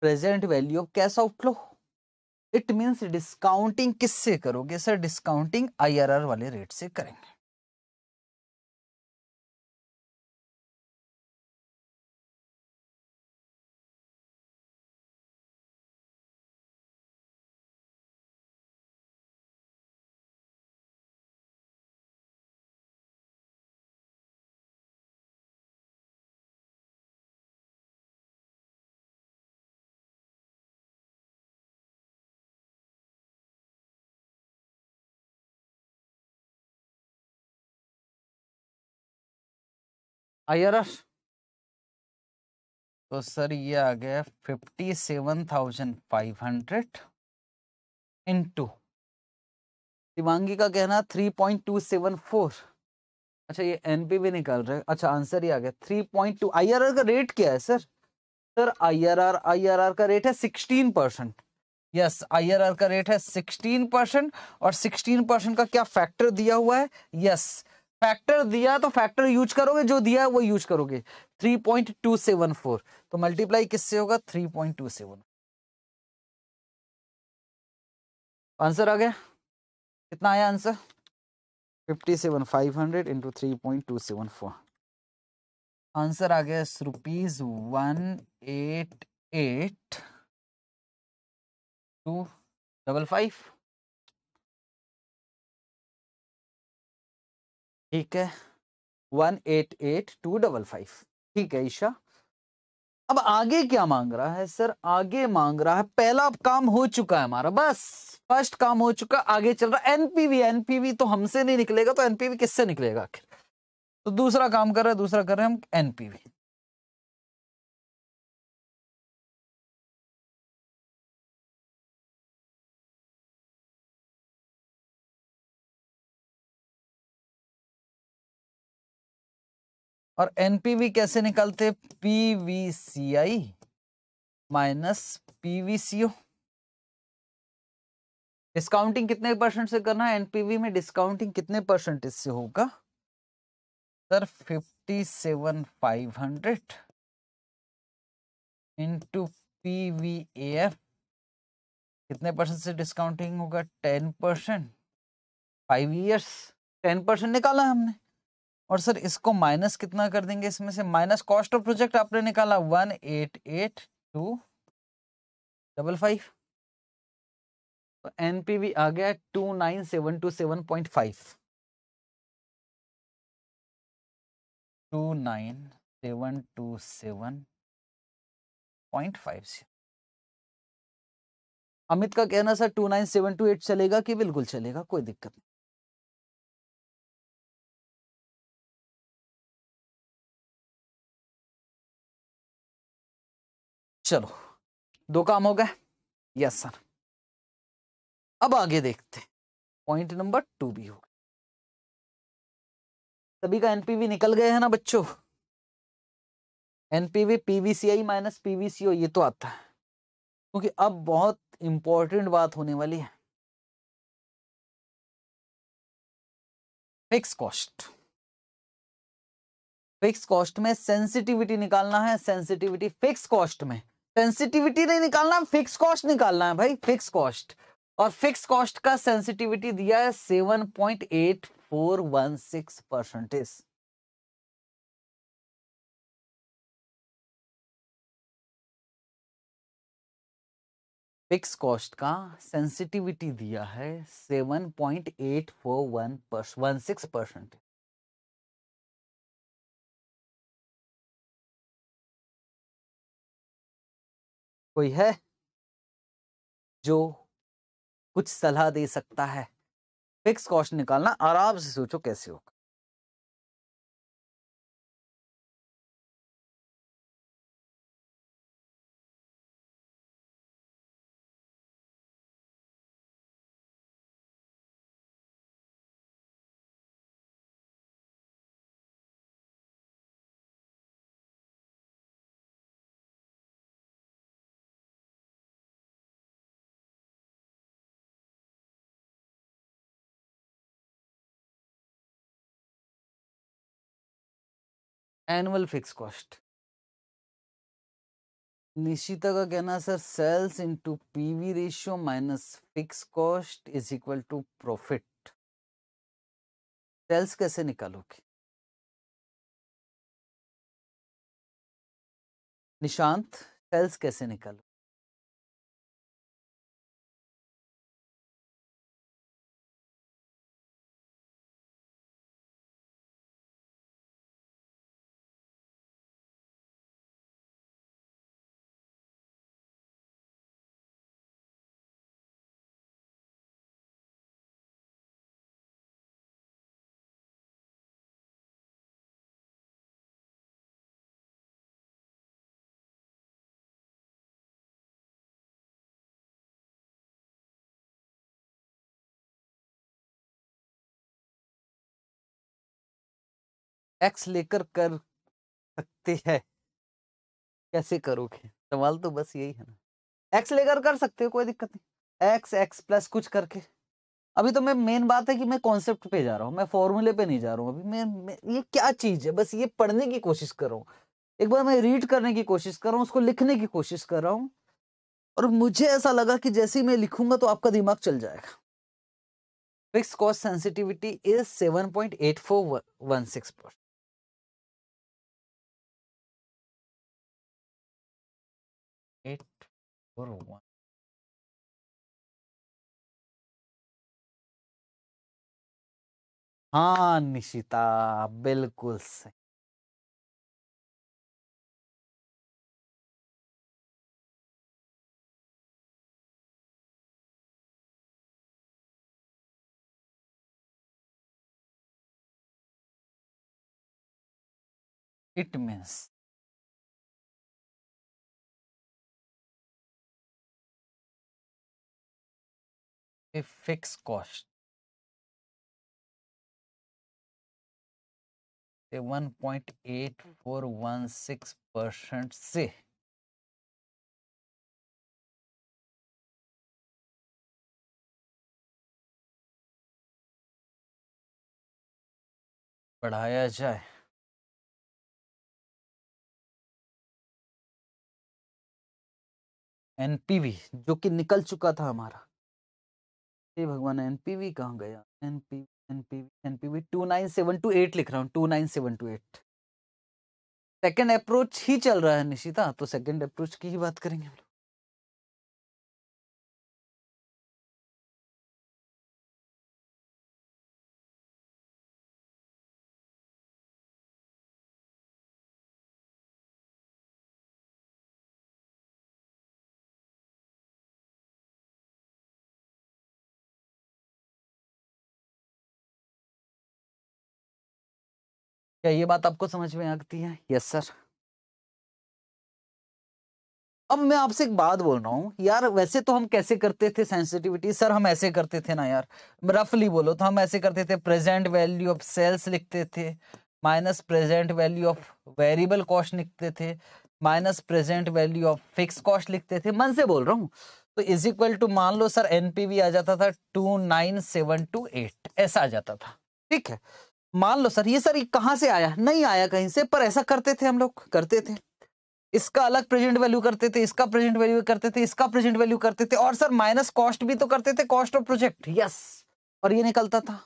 present value of cash outflow it means discounting किससे करोगे सर डिस्काउंटिंग आईआरआर वाले रेट से करेंगे आईआरआर तो सर ये आ गया fifty seven thousand five hundred into Divangi का कहना three point two seven four अच्छा ये भी निकाल रहे हैं अच्छा आंसर ही आ गया थ्री पॉइंट टू आई का रेट क्या है सर सर आईआरआर आईआरआर का रेट है सिक्सटीन परसेंट यस आईआरआर का रेट है सिक्सटीन परसेंट और सिक्सटीन परसेंट का क्या फैक्टर दिया हुआ है यस yes, फैक्टर दिया तो फैक्टर यूज करोगे जो दिया वो यूज करोगे 3.274 तो मल्टीप्लाई किससे होगा 3.274 आंसर आ गया कितना आया answer 57 500 into three point two seven four answer आ गया rupees one eight eight two double five ठीक है one eight eight two double five ठीक है ईशा अब आगे क्या मांग रहा है सर आगे मांग रहा है पहला काम हो चुका है हमारा बस फर्स्ट काम हो चुका आगे चल रहा है एनपीवी एनपीवी तो हमसे नहीं निकलेगा तो एनपीवी किससे निकलेगा आखिर तो दूसरा काम कर रहे हैं दूसरा कर रहे हैं हम एनपीवी और एनपीवी कैसे निकालते पीवीसीआई माइनस पीवीसीओ डिस्काउंटिंग कितने परसेंट से करना है एनपीवी में डिस्काउंटिंग कितने परसेंटेज से होगा sir fifty seven five hundred into P V F कितने परसेंट से डिस्काउंटिंग होगा ten percent five years ten percent निकाला हमने और सर इसको माइनस कितना कर देंगे इसमें से माइनस कॉस्ट ऑफ प्रोजेक्ट आपने निकाला one eight eight two double five P तो एनपीवी आ गया two nine seven two seven point five two nine seven two seven point five से अमित का कहना sir two nine seven two eight चलेगा कि बिल्कुल चलेगा कोई दिक्कत नहीं चलो दो काम हो गए यस सर अब आगे देखते हैं पॉइंट नंबर टू भी हो सभी का एनपीवी निकल गए हैं ना बच्चों एनपीवी पीवीसीआई माइनस पीवीसीओ ये तो आता है क्योंकि अब बहुत इंपॉर्टेंट बात होने वाली है फिक्स कॉस्ट फिक्स कॉस्ट में सेंसिटिविटी निकालना है सेंसिटिविटी फिक्स कॉस्ट में सेंसिटिविटी नहीं निकालना फिक्स कॉस्ट निकालना है भाई फिक्स कॉस्ट और फिक्स कॉस्ट का सेंसिटिविटी दिया है seven point eight four one six percentage fix cost का सेंसिटिविटी दिया है seven point eight four one one six percent कोई है जो कुछ सलाह दे सकता है फिक्स कॉस्ट निकालना आराम से सोचो कैसे होगा एनुअल फिक्स कॉस्ट निशिता का कहना sir sales into PV ratio minus fix cost is equal to profit sales कैसे निकालोगे निशांत सेल्स कैसे निकालो एक्स लेकर कर सकते हैं कैसे करोगे सवाल तो बस यही है ना एक्स लेकर कर सकते हो कोई दिक्कत नहीं एक्स एक्स प्लस कुछ करके अभी तो मैं मेन बात है कि मैं कॉन्सेप्ट पे जा रहा हूँ मैं फॉर्मूले पे नहीं जा रहा हूँ अभी मैं, मैं ये क्या चीज़ है बस ये पढ़ने की कोशिश कर रहा हूँ एक बार मैं रीड करने की कोशिश कर रहा हूँ उसको लिखने की कोशिश कर रहा हूँ और मुझे ऐसा लगा कि जैसे ही मैं लिखूंगा तो आपका दिमाग चल जाएगा fix cost sensitivity is seven point eight four one six percent Go one. हाँ निशिता बिल्कुल सही it means a fixed cost. Say 1.8416% say. बढ़ाया जाए एनपीवी जो कि निकल चुका था हमारा ये भगवान एनपीवी कहाँ गया NPV NPV NPV two nine seven two eight लिख रहा हूँ two nine seven two eight second approach ही चल रहा है निशिता तो सेकेंड अप्रोच की ही बात करेंगे हम क्या ये बात आपको समझ में आती है यस सर अब मैं आपसे एक बात बोल रहा हूँ यार वैसे तो हम कैसे करते थे सेंसिटिविटी सर हम ऐसे करते थे ना यार रफली बोलो तो हम ऐसे करते थे प्रेजेंट वैल्यू ऑफ सेल्स लिखते थे minus present value of variable cost लिखते थे minus present value of fix cost लिखते थे मन से बोल रहा हूँ तो इज इक्वल टू मान लो सर एनपीवी आ जाता था two nine seven two eight ऐसा आ जाता था ठीक है मान लो सर ये सर ये कहाँ से आया नहीं आया कहीं से पर ऐसा करते थे हम लोग करते थे इसका अलग प्रेजेंट वैल्यू करते थे इसका प्रेजेंट वैल्यू करते थे इसका प्रेजेंट वैल्यू करते थे और सर माइनस कॉस्ट भी तो करते थे कॉस्ट ऑफ प्रोजेक्ट यस और ये निकलता था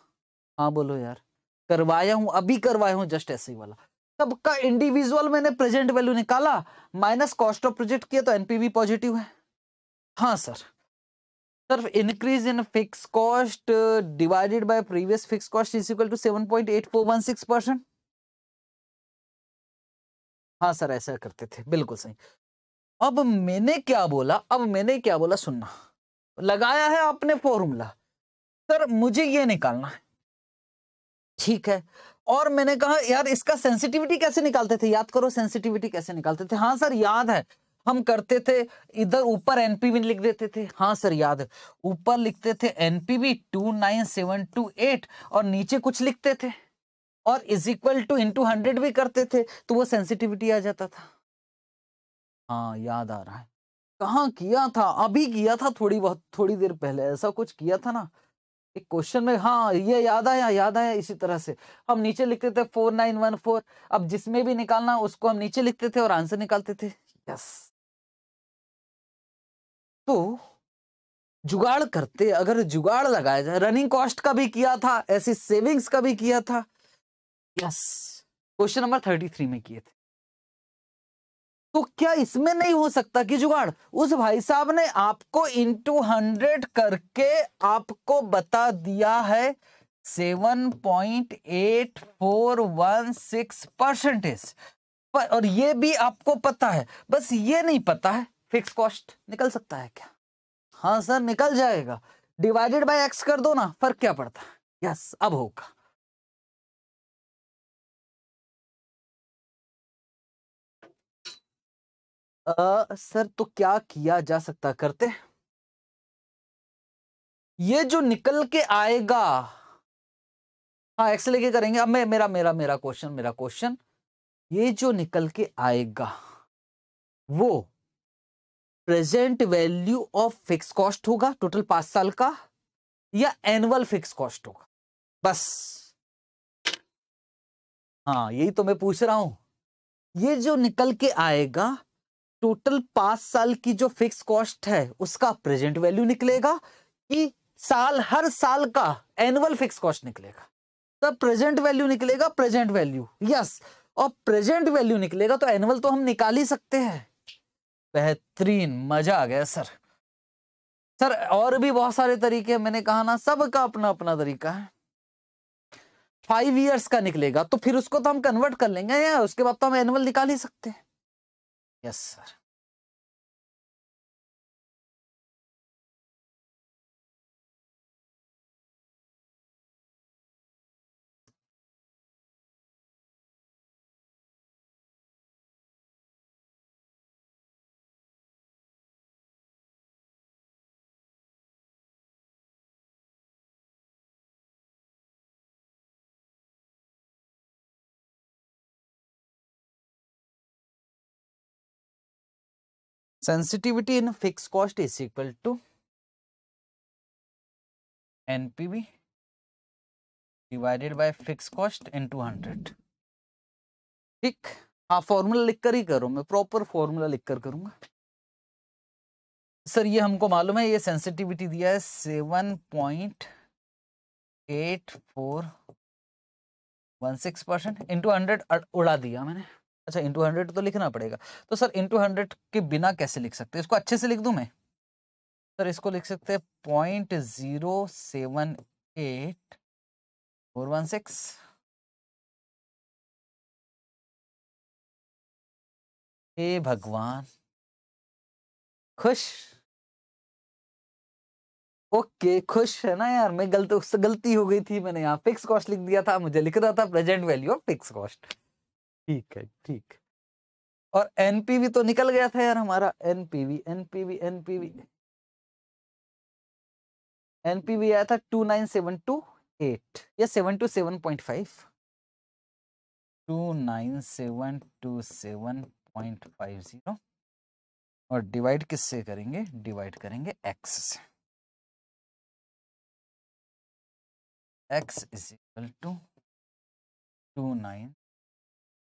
हाँ बोलो यार करवाया हूं अभी करवाया हूं जस्ट ऐसे ही वाला सबका इंडिविजुअल मैंने प्रेजेंट वैल्यू निकाला माइनस कॉस्ट ऑफ प्रोजेक्ट किया तो एनपीवी पॉजिटिव है हाँ सर सिर्फ increase in fix cost divided by previous fix cost is equal to seven point eight four one six percent हाँ सर ऐसा करते थे बिल्कुल सही अब मैंने क्या बोला अब मैंने क्या बोला सुनना लगाया है आपने फॉर्मूला सर मुझे ये निकालना है ठीक है और मैंने कहा यार इसका सेंसिटिविटी कैसे निकालते थे याद करो सेंसिटिविटी कैसे निकालते थे हाँ सर याद है हम करते थे इधर ऊपर एनपीवी लिख देते थे हाँ सर याद ऊपर लिखते थे NPV two nine seven two eight और नीचे कुछ लिखते थे और is equal to into hundred भी करते थे तो वो सेंसिटिविटी आ जाता था हाँ याद आ रहा है कहाँ किया था अभी किया था थोड़ी बहुत थोड़ी देर पहले ऐसा कुछ किया था ना एक क्वेश्चन में हाँ ये याद आया याद आया इसी तरह से हम नीचे लिखते थे फोर नाइन वन फोर अब जिसमें भी निकालना उसको हम नीचे लिखते थे और आंसर निकालते थे यस तो जुगाड़ करते अगर जुगाड़ लगाया जाए रनिंग कॉस्ट का भी किया था ऐसी सेविंग्स का भी किया था yes question number thirty three में किए थे तो क्या इसमें नहीं हो सकता कि जुगाड़ उस भाई साहब ने आपको इंटू हंड्रेड करके आपको बता दिया है seven point eight four one six percentage और ये भी आपको पता है बस ये नहीं पता है फिक्स कॉस्ट निकल सकता है क्या हाँ सर निकल जाएगा डिवाइडेड बाय एक्स कर दो ना फर्क क्या पड़ता है यस अब होगा सर तो क्या किया जा सकता करते ये जो निकल के आएगा हाँ एक्स लेके करेंगे अब मैं मेरा मेरा मेरा क्वेश्चन मेरा क्वेश्चन ये जो निकल के आएगा वो present value of fix cost होगा टोटल पांच साल का या एनुअल फिक्स कॉस्ट होगा बस हाँ यही तो मैं पूछ रहा हूं ये जो निकल के आएगा टोटल पांच साल की जो फिक्स कॉस्ट है उसका प्रेजेंट वैल्यू निकलेगा कि साल हर साल का एनुअल फिक्स कॉस्ट निकलेगा तब प्रेजेंट वैल्यू निकलेगा प्रेजेंट वैल्यू यस और प्रेजेंट वैल्यू निकलेगा तो एनुअल तो हम निकाल ही सकते हैं बेहतरीन मजा आ गया सर सर और भी बहुत सारे तरीके मैंने कहा ना सबका अपना अपना तरीका है फाइव ईयर्स का निकलेगा तो फिर उसको तो हम कन्वर्ट कर लेंगे या उसके बाद तो हम एनुअल निकाल ही सकते हैं yes sir sensitivity in fixed cost is equal to NPV divided by fix cost into hundred ठीक हाँ फॉर्मूला लिख कर ही करो मैं प्रॉपर फॉर्मूला लिख कर करूंगा सर ये हमको मालूम है ये सेंसिटिविटी दिया है seven point eight four one six percent into hundred उड़ा दिया मैंने अच्छा इंटू हंड्रेड तो लिखना पड़ेगा तो सर इंटू हंड्रेड के बिना कैसे लिख सकते हैं इसको अच्छे से लिख दूं मैं सर इसको लिख सकते हैं point zero seven eight four one six हे भगवान खुश ओके खुश है ना यार मैं गलत उससे गलती हो गई थी मैंने यहाँ फिक्स कॉस्ट लिख दिया था मुझे लिख रहा था present value of fix cost ठीक है ठीक और एनपीवी तो निकल गया था यार हमारा एनपीवी एनपीवी एनपीवी एनपीवी आया था two nine seven two eight या seven two seven point five two nine seven two seven point five zero और डिवाइड किससे करेंगे डिवाइड करेंगे एक्स से X is equal to two nine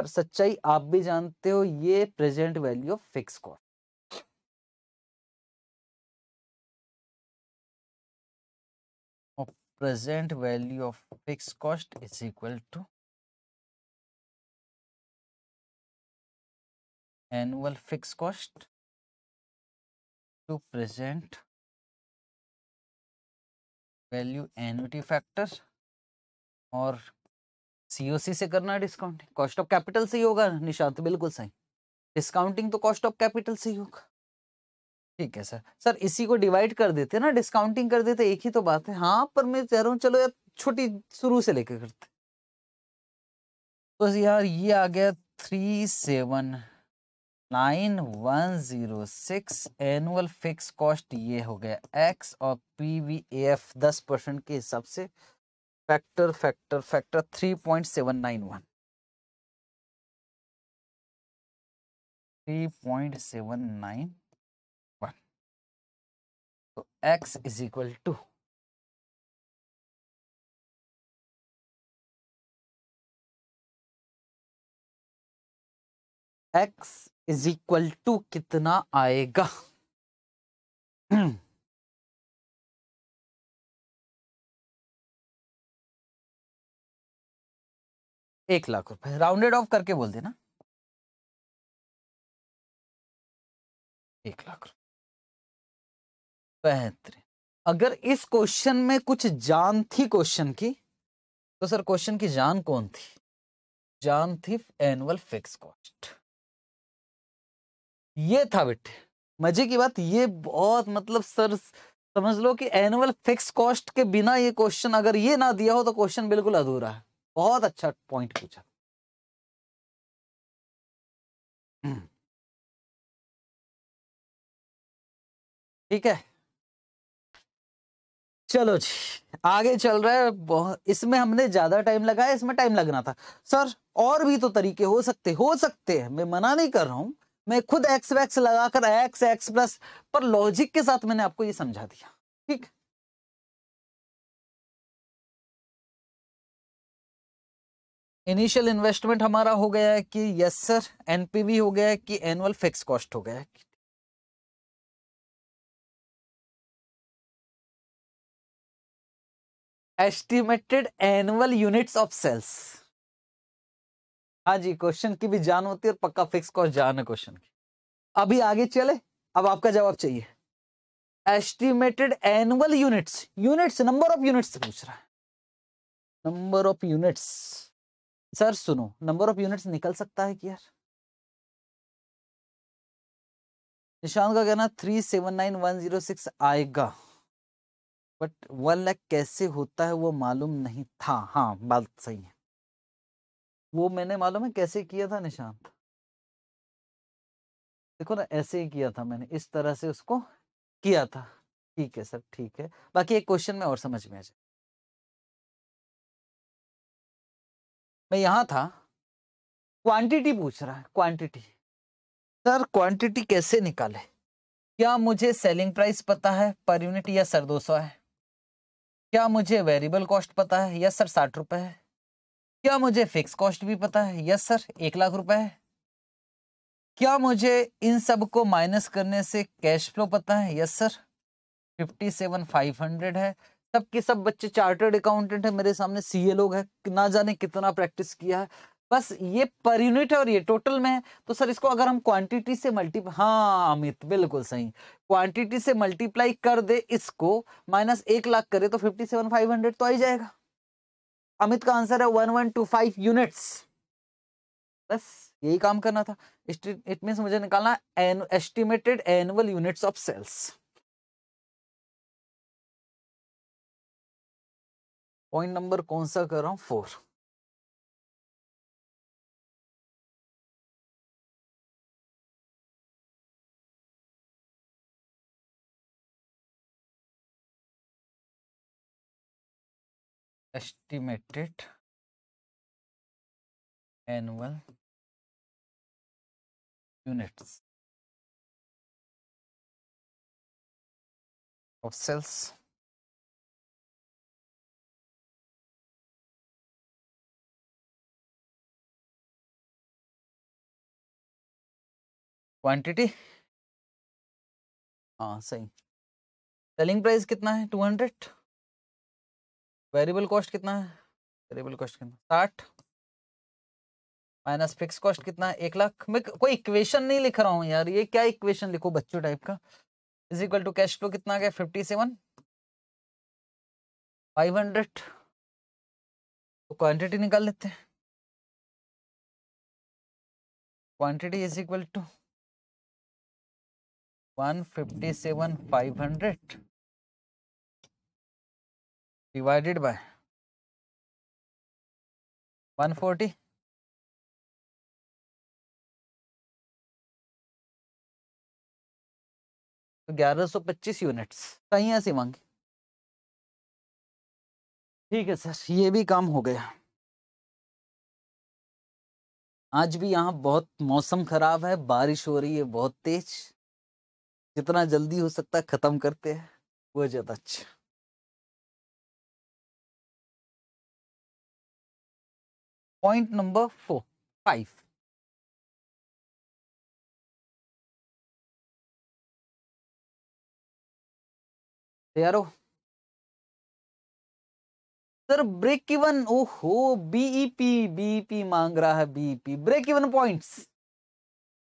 पर सच्चाई आप भी जानते हो ये present value of fix cost present value of fix cost is equal to annual fix cost to present value annuity factors और सीओसी से करना डिस्काउंटिंग कॉस्ट ऑफ कैपिटल से ही होगा निशांत बिल्कुल सही डिस्काउंटिंग तो कॉस्ट ऑफ कैपिटल से ही होगा ठीक है सर सर इसी को डिवाइड कर देते ना डिस्काउंटिंग कर देते एक ही तो बात है हाँ पर मैं कह रहा हूँ चलो यार छोटी शुरू से लेकर करते तो यार ये आ गया three seven nine one zero six annual fix cost ये हो गया एक्स और पी वी एफ दस परसेंट के हिसाब से factor factor factor three point seven nine one three point seven nine one तो X is equal to X is equal to कितना आएगा hmm. एक लाख रुपए राउंडेड ऑफ करके बोल देना एक लाख बेहतरीन अगर इस क्वेश्चन में कुछ जान थी क्वेश्चन की तो सर क्वेश्चन की जान कौन थी जान थी एनुअल फिक्स कॉस्ट ये था बिट्टे मजे की बात ये बहुत मतलब सर समझ लो कि एनुअल फिक्स कॉस्ट के बिना ये क्वेश्चन अगर ये ना दिया हो तो क्वेश्चन बिल्कुल अधूरा है बहुत अच्छा पॉइंट पूछा हम्म। ठीक है चलो जी आगे चल रहा है बहुत इसमें हमने ज्यादा टाइम लगाया इसमें टाइम लगना था सर और भी तो तरीके हो सकते हो सकते हैं मैं मना नहीं कर रहा हूं मैं खुद एक्स वैक्स लगाकर एक्स एक्स प्लस पर लॉजिक के साथ मैंने आपको ये समझा दिया ठीक इनिशियल इन्वेस्टमेंट हमारा हो गया है कि यस सर एनपीवी हो गया है कि एनुअल फिक्स कॉस्ट हो गया है estimated annual units of sales हाँ जी क्वेश्चन की भी जान होती है और पक्का फिक्स कॉस्ट जान है क्वेश्चन की अभी आगे चले अब आपका जवाब चाहिए estimated annual units units number of units पूछ रहा है नंबर ऑफ यूनिट्स सर सुनो नंबर ऑफ यूनिट्स निकल सकता है कि यार निशान का कहना three seven nine one zero six आएगा बट वन लैख कैसे होता है वो मालूम नहीं था हाँ बात सही है वो मैंने मालूम है कैसे किया था निशांत देखो ना ऐसे ही किया था मैंने इस तरह से उसको किया था ठीक है सर ठीक है बाकी एक क्वेश्चन में और समझ में आ जाए मैं यहाँ था क्वांटिटी पूछ रहा है क्वांटिटी सर क्वांटिटी कैसे निकाले क्या मुझे सेलिंग प्राइस पता है पर यूनिट या सर दो सौ है क्या मुझे वेरिएबल कॉस्ट पता है यस सर साठ रुपए है क्या मुझे फिक्स कॉस्ट भी पता है यस सर एक लाख रुपए है क्या मुझे इन सब को माइनस करने से कैश फ्लो पता है yes sir fifty seven five hundred है सब के सब बच्चे चार्टर्ड अकाउंटेंट है मेरे सामने सीए लोग है ना जाने कितना प्रैक्टिस किया है बस ये पर यूनिट है और ये टोटल में है तो सर इसको अगर हम क्वांटिटी से मल्टी हाँ अमित बिल्कुल सही क्वांटिटी से मल्टीप्लाई कर दे इसको माइनस एक लाख करे तो फिफ्टी सेवन फाइव हंड्रेड तो आई जाएगा अमित का आंसर है one one two five units बस यही काम करना था इट मीन मुझे निकालना N, estimated annual units of sales point number कौन सा कर रहा हूं four estimated annual units of sales quantity हाँ सही सेलिंग प्राइस कितना है टू हंड्रेड वेरिएबल कॉस्ट कितना है वेरिएबल कॉस्ट कितना साठ माइनस फिक्स कॉस्ट कितना है एक लाख मैं कोई इक्वेशन नहीं लिख रहा हूँ यार ये क्या इक्वेशन लिखो बच्चों टाइप का is equal to cash flow कितना गया फिफ्टी सेवन फाइव हंड्रेड तो क्वांटिटी निकाल लेते हैं quantity is equal to one fifty seven five hundred divided by one forty ग्यारह सौ पच्चीस तो यूनिट्स कहीं ऐसी मांगे ठीक है सर ये भी काम हो गया आज भी यहाँ बहुत मौसम खराब है बारिश हो रही है बहुत तेज जितना जल्दी हो सकता है खत्म करते हैं वो ज़्यादा अच्छा पॉइंट नंबर फोर फाइव तैयार हो सर ब्रेक इवन ओहो बीईपी बीपी e e मांग रहा है बीईपी ब्रेक इवन पॉइंट्स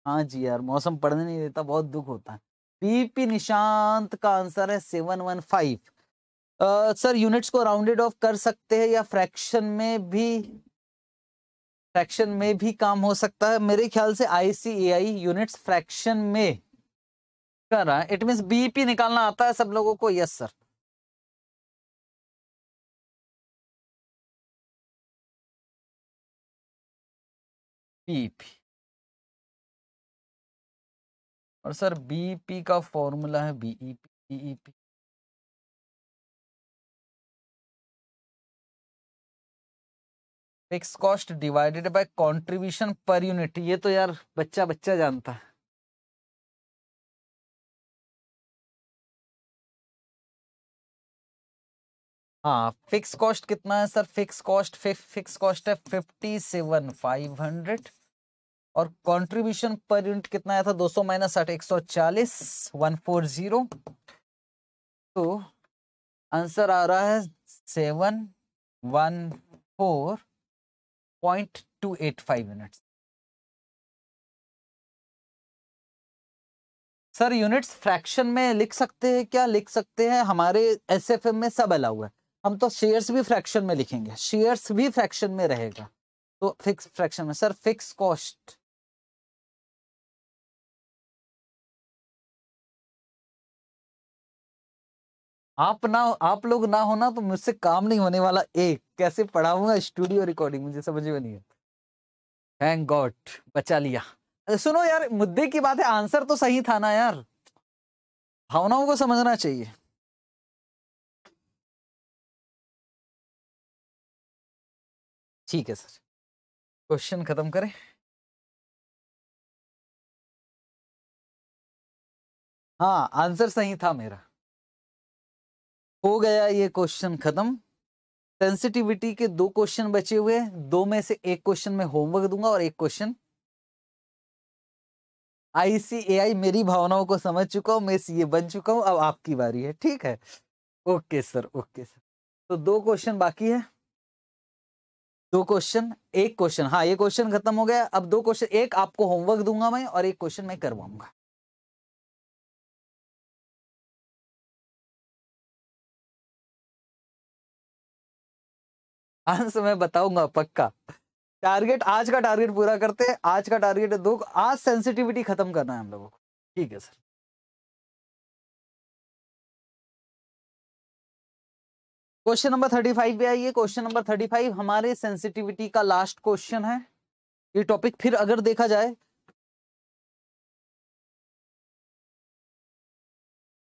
हाँ जी यार मौसम पढ़ने नहीं देता बहुत दुख होता है पीपी निशांत का आंसर है seven one five sir units को राउंडेड ऑफ कर सकते हैं या फ्रैक्शन में भी फ्रैक्शन में भी काम हो सकता है मेरे ख्याल से आईसीएआई यूनिट्स फ्रैक्शन में कर रहा है इट मीन बीपी निकालना आता है सब लोगों को यस सर बीपी और सर बीपी e का फॉर्मूला है BEP BEP fix cost divided by contribution per unit ये तो यार बच्चा बच्चा जानता है हाँ फिक्स कॉस्ट कितना है sir fix cost fix cost है फिफ्टी सेवन फाइव हंड्रेड और कंट्रीब्यूशन पर यूनिट कितना आया था 200 सौ माइनस साठ एक सौ चालीस वन फोर जीरो तो आंसर आ रहा है seven one four point two eight five units sir units fraction में लिख सकते हैं क्या लिख सकते हैं हमारे एस एफ एम में सब अलाउ है हम तो शेयर्स भी फ्रैक्शन में लिखेंगे शेयर्स भी फ्रैक्शन में रहेगा तो फिक्स फ्रैक्शन में सर फिक्स कॉस्ट आप ना आप लोग ना हो ना तो मुझसे काम नहीं होने वाला एक कैसे पढ़ाऊंगा स्टूडियो रिकॉर्डिंग मुझे समझ में नहीं है थैंक गॉड बचा लिया सुनो यार मुद्दे की बात है आंसर तो सही था ना यार भावनाओं को समझना चाहिए ठीक है सर क्वेश्चन खत्म करें हाँ आंसर सही था मेरा हो गया ये क्वेश्चन खत्म सेंसिटिविटी के दो क्वेश्चन बचे हुए दो में से एक क्वेश्चन में होमवर्क दूंगा और एक क्वेश्चन आईसीएआई मेरी भावनाओं को समझ चुका हूं मैं ये बन चुका हूं अब आपकी बारी है ठीक है ओके सर ओके सर तो दो क्वेश्चन बाकी है दो क्वेश्चन एक क्वेश्चन हाँ ये क्वेश्चन खत्म हो गया अब दो क्वेश्चन एक आपको होमवर्क दूंगा मैं और एक क्वेश्चन मैं करवाऊंगा आंस मैं बताऊंगा पक्का टारगेट आज का टारगेट पूरा करते हैं आज का टारगेट दो आज सेंसिटिविटी खत्म करना है हम लोगों को ठीक है sir question number thirty five भी आइए क्वेश्चन नंबर थर्टी फाइव हमारे सेंसिटिविटी का लास्ट क्वेश्चन है ये टॉपिक फिर अगर देखा जाए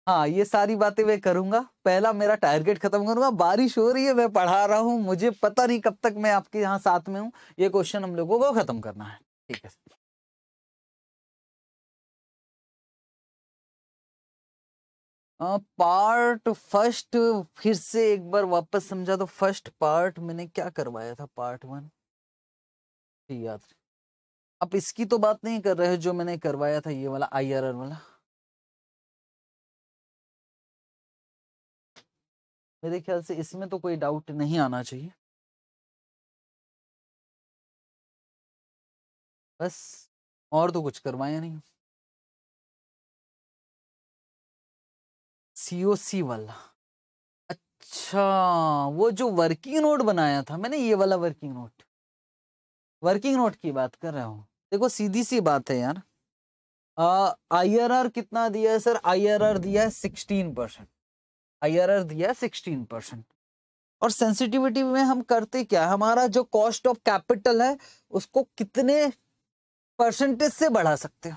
हाँ ये सारी बातें मैं करूंगा पहला मेरा टारगेट खत्म करूंगा बारिश हो रही है मैं पढ़ा रहा हूँ मुझे पता नहीं कब तक मैं आपके यहाँ साथ में हूँ ये क्वेश्चन हम लोगों को खत्म करना है ठीक है पार्ट फर्स्ट फिर से एक बार वापस समझा तो फर्स्ट पार्ट मैंने क्या करवाया था पार्ट वन याद अब इसकी तो बात नहीं कर रहे हो जो मैंने करवाया था ये वाला आई आर आर वाला मेरे ख्याल से इसमें तो कोई डाउट नहीं आना चाहिए बस और तो कुछ करवाया नहीं सीओसी वाला अच्छा वो जो वर्किंग नोट बनाया था मैंने ये वाला वर्किंग नोट वर्किंग नोट की बात कर रहा हूँ देखो सीधी सी बात है यार आई आईआरआर कितना दिया है सर आईआरआर दिया है सिक्सटीन परसेंट आईआरआर दिया सिक्सटीन परसेंट और सेंसिटिविटी में हम करते क्या हमारा जो कॉस्ट ऑफ कैपिटल है उसको कितने परसेंटेज से बढ़ा सकते हो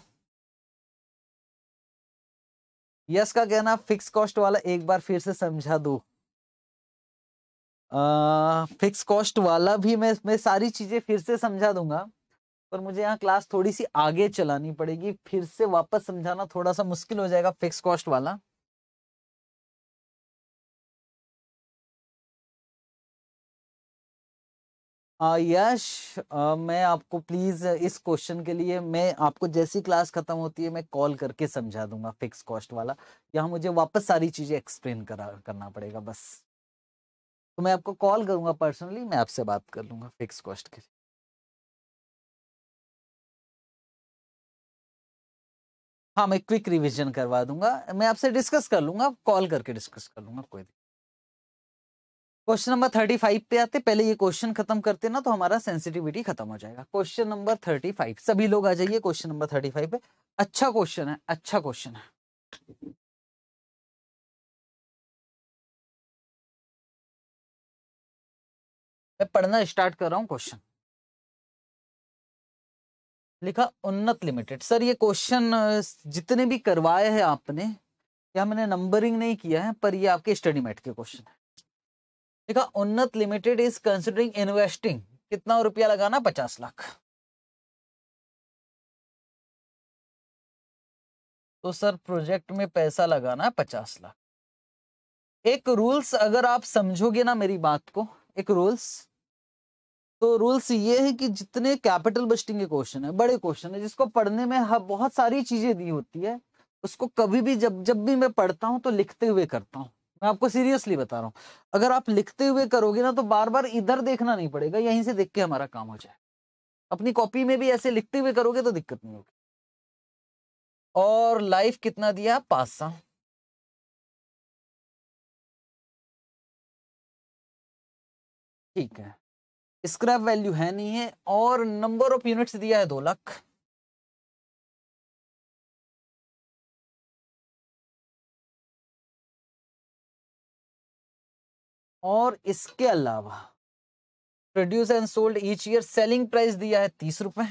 यस का कहना फिक्स कॉस्ट वाला एक बार फिर से समझा दो फिक्स uh, कॉस्ट वाला भी मैं मैं सारी चीजें फिर से समझा दूंगा पर मुझे यहाँ क्लास थोड़ी सी आगे चलानी पड़ेगी फिर से वापस समझाना थोड़ा सा मुश्किल हो जाएगा फिक्स कॉस्ट वाला यश मैं आपको प्लीज इस क्वेश्चन के लिए मैं आपको जैसी क्लास खत्म होती है मैं कॉल करके समझा दूंगा फिक्स कॉस्ट वाला यहाँ मुझे वापस सारी चीजें एक्सप्लेन करा करना पड़ेगा बस तो मैं आपको कॉल करूंगा पर्सनली मैं आपसे बात कर लूंगा फिक्स कॉस्ट के लिए हाँ मैं क्विक रिवीजन करवा दूंगा मैं आपसे डिस्कस कर लूंगा कॉल करके डिस्कस कर लूंगा कोई दिक्कत क्वेश्चन नंबर थर्टी फाइव पे आते पहले ये क्वेश्चन खत्म करते ना तो हमारा सेंसिटिविटी खत्म हो जाएगा क्वेश्चन नंबर थर्टी फाइव सभी लोग आ जाइए क्वेश्चन नंबर थर्टी फाइव पे अच्छा क्वेश्चन है अच्छा क्वेश्चन है मैं पढ़ना स्टार्ट कर रहा हूं क्वेश्चन लिखा उन्नत लिमिटेड सर ये क्वेश्चन जितने भी करवाए हैं आपने या मैंने नंबरिंग नहीं किया है पर ये आपके स्टडी मैट के क्वेश्चन है देखा उन्नत लिमिटेड इज कंसिडरिंग इन्वेस्टिंग कितना रुपया लगाना पचास लाख तो सर प्रोजेक्ट में पैसा लगाना है पचास लाख एक रूल्स अगर आप समझोगे ना मेरी बात को एक रूल्स तो रूल्स ये है कि जितने कैपिटल बस्टिंग के क्वेश्चन है बड़े क्वेश्चन है जिसको पढ़ने में हाँ बहुत सारी चीजें दी होती है उसको कभी भी जब जब भी मैं पढ़ता हूँ तो लिखते हुए करता हूँ मैं आपको सीरियसली बता रहा हूँ अगर आप लिखते हुए करोगे ना तो बार बार इधर देखना नहीं पड़ेगा यहीं से देख के हमारा काम हो जाए अपनी कॉपी में भी ऐसे लिखते हुए करोगे तो दिक्कत नहीं होगी और लाइफ कितना दिया पाँच सा ठीक है स्क्रैप वैल्यू है नहीं है और नंबर ऑफ यूनिट्स दिया है दो लाख और इसके अलावा produce and sold each year selling price दिया है तीस रुपए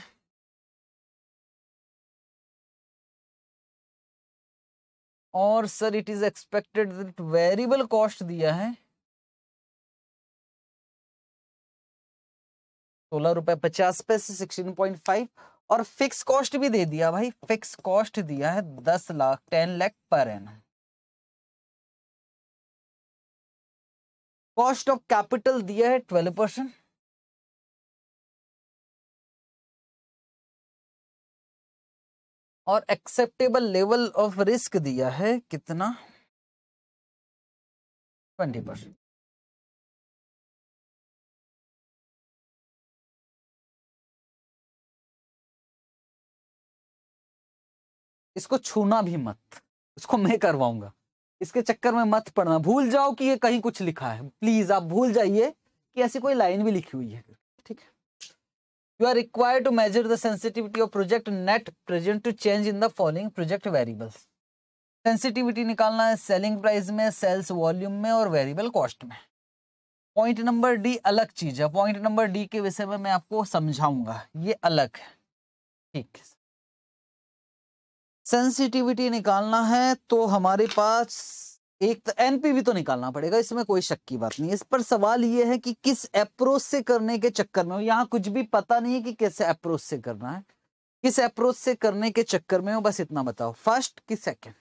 और sir it is expected that variable cost दिया है सोलह रुपए पचास पैसे सिक्सटीन पॉइंट फाइव और फिक्स कॉस्ट भी दे दिया भाई फिक्स कॉस्ट दिया है दस lakh ten lakh per annum cost of capital दिया है ट्वेल्व परसेंट और एक्सेप्टेबल लेवल ऑफ रिस्क दिया है कितना ट्वेंटी परसेंट इसको छूना भी मत इसको मैं करवाऊंगा इसके चक्कर में मत पड़ना भूल जाओ कि ये कहीं कुछ लिखा है प्लीज आप भूल जाइए कि ऐसी कोई लाइन भी लिखी हुई है ठीक है you are require to measure the sensitivity of project net present to change in the following project variables sensitivity निकालना है सेलिंग प्राइस में सेल्स वॉल्यूम में और वेरिएबल कॉस्ट में पॉइंट नंबर डी अलग चीज है पॉइंट नंबर डी के विषय में मैं आपको समझाऊंगा ये अलग है ठीक है सेंसिटिविटी निकालना है तो हमारे पास एक एनपीवी तो, तो निकालना पड़ेगा इसमें कोई शक की बात नहीं है इस पर सवाल यह है कि किस अप्रोच से करने के चक्कर में हो यहाँ कुछ भी पता नहीं है कि किस अप्रोच से करना है किस अप्रोच से करने के चक्कर में हो बस इतना बताओ फर्स्ट कि सेकंड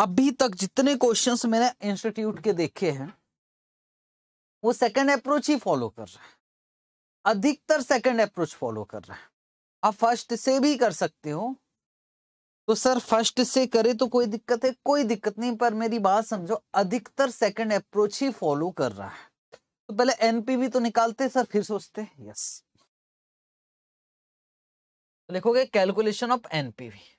अभी तक जितने क्वेश्चंस मैंने इंस्टीट्यूट के देखे हैं वो सेकंड अप्रोच ही फॉलो कर रहा है अधिकतर सेकंड अप्रोच फॉलो कर रहा है आप फर्स्ट से भी कर सकते हो तो सर फर्स्ट से करे तो कोई दिक्कत है कोई दिक्कत नहीं पर मेरी बात समझो अधिकतर सेकंड अप्रोच ही फॉलो कर रहा है तो पहले एनपीवी तो निकालते सर फिर सोचते यस तो लिखोगे कैलकुलेशन ऑफ एनपीवी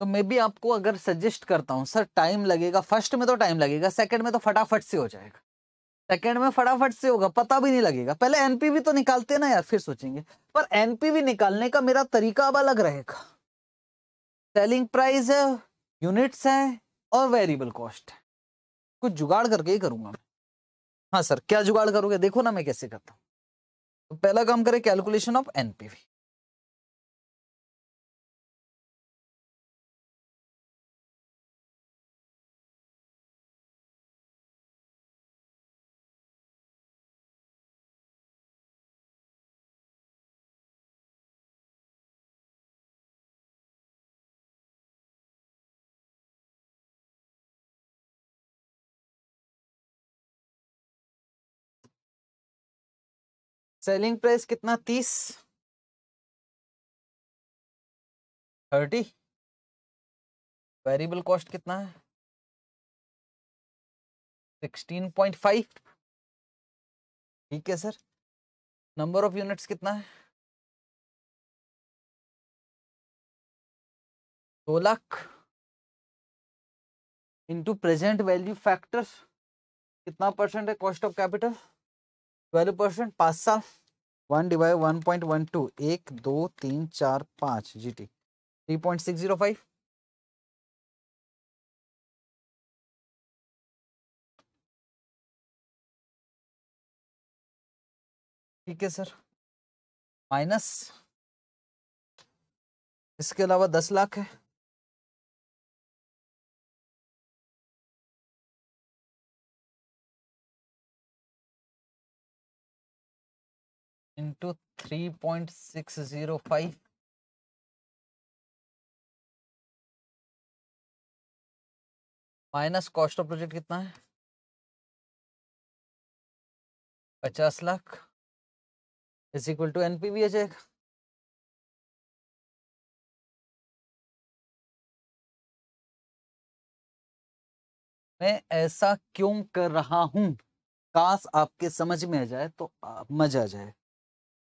तो मे बी आपको अगर सजेस्ट करता हूँ सर टाइम लगेगा फर्स्ट में तो टाइम लगेगा सेकंड में तो फटाफट से हो जाएगा सेकंड में फटाफट से होगा पता भी नहीं लगेगा पहले एनपीवी तो निकालते ना यार फिर सोचेंगे पर एनपीवी निकालने का मेरा तरीका अब अलग रहेगा सेलिंग प्राइस है यूनिट्स है और वेरिएबल कॉस्ट है कुछ जुगाड़ करके ही करूंगा मैं हाँ सर क्या जुगाड़ करोगे देखो ना मैं कैसे करता हूँ तो पहला काम करें calculation of NPV selling price कितना तीस थर्टी वेरिएबल कॉस्ट कितना है सिक्सटीन पॉइंट फाइव ठीक है सर नंबर ऑफ यूनिट्स कितना है दो lakh into present value factors कितना परसेंट है cost of capital twelve percent पाँच साल one divide one point one two एक दो तीन चार पाँच जी टी three point six zero five ठीक है सर माइनस इसके अलावा दस लाख है three point six zero five minus cost of project कितना है पचास लाख इज इक्वल टू भी आ जाएगा मैं ऐसा क्यों कर रहा हूं काश आपके समझ में आ जाए तो मजा आ जाए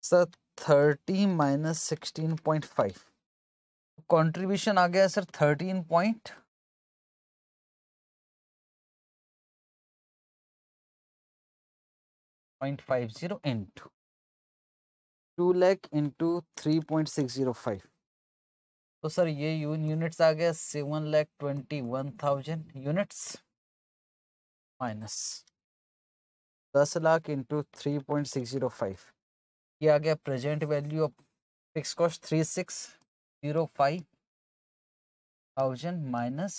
sir thirty minus sixteen point five contribution आ गया sir thirteen point point five zero into two lakh into three point six zero five तो सर ये यूनिट्स आ गया seven lakh twenty one thousand units minus दस lakh into three point six zero five ये आ गया present value of fix cost three six zero five thousand minus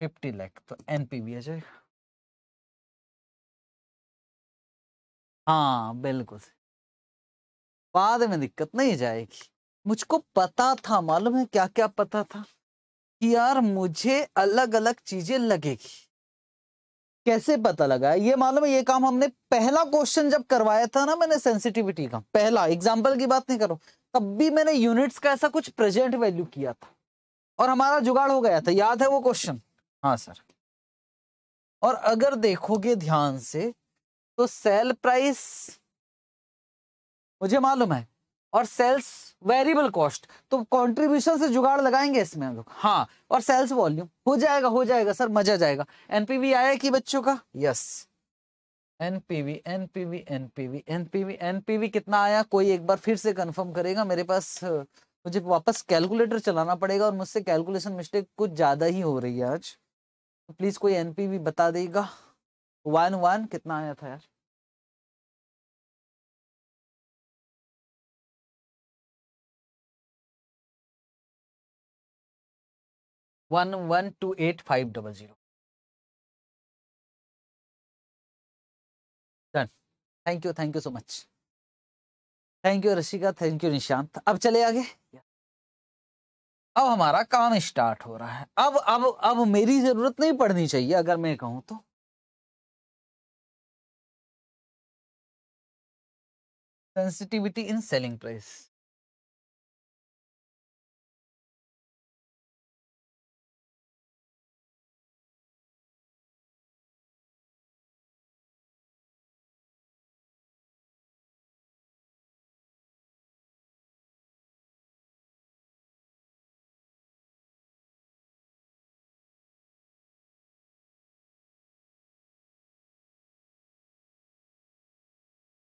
fifty lakh तो NPV आ जाएगा हाँ बिल्कुल बाद में दिक्कत नहीं जाएगी मुझको पता था मालूम है क्या क्या पता था कि यार मुझे अलग अलग चीजें लगेगी कैसे पता लगा ये मालूम है ये काम हमने पहला क्वेश्चन जब करवाया था ना मैंने सेंसिटिविटी का पहला एग्जाम्पल की बात नहीं करो तब भी मैंने यूनिट्स का ऐसा कुछ प्रेजेंट वैल्यू किया था और हमारा जुगाड़ हो गया था याद है वो क्वेश्चन हाँ सर और अगर देखोगे ध्यान से तो सेल प्राइस मुझे मालूम है और सेल्स वेरिएबल कॉस्ट तो कंट्रीब्यूशन से जुगाड़ लगाएंगे इसमें हम लोग हाँ और सेल्स वॉल्यूम हो जाएगा हो जाएगा सर मजा जाएगा एनपीवी आया कि बच्चों का yes NPV NPV NPV NPV NPV कितना आया कोई एक बार फिर से कंफर्म करेगा मेरे पास मुझे वापस कैलकुलेटर चलाना पड़ेगा और मुझसे कैलकुलेशन मिस्टेक कुछ ज्यादा ही हो रही है आज प्लीज तो कोई एनपीवी बता देगा वन वन कितना आया था यार one one two eight five double zero done thank you thank you so much thank you Rashika thank you Nishant अब चले आगे अब हमारा काम स्टार्ट हो रहा है अब अब अब मेरी जरूरत नहीं पड़नी चाहिए अगर मैं कहूं तो sensitivity in selling price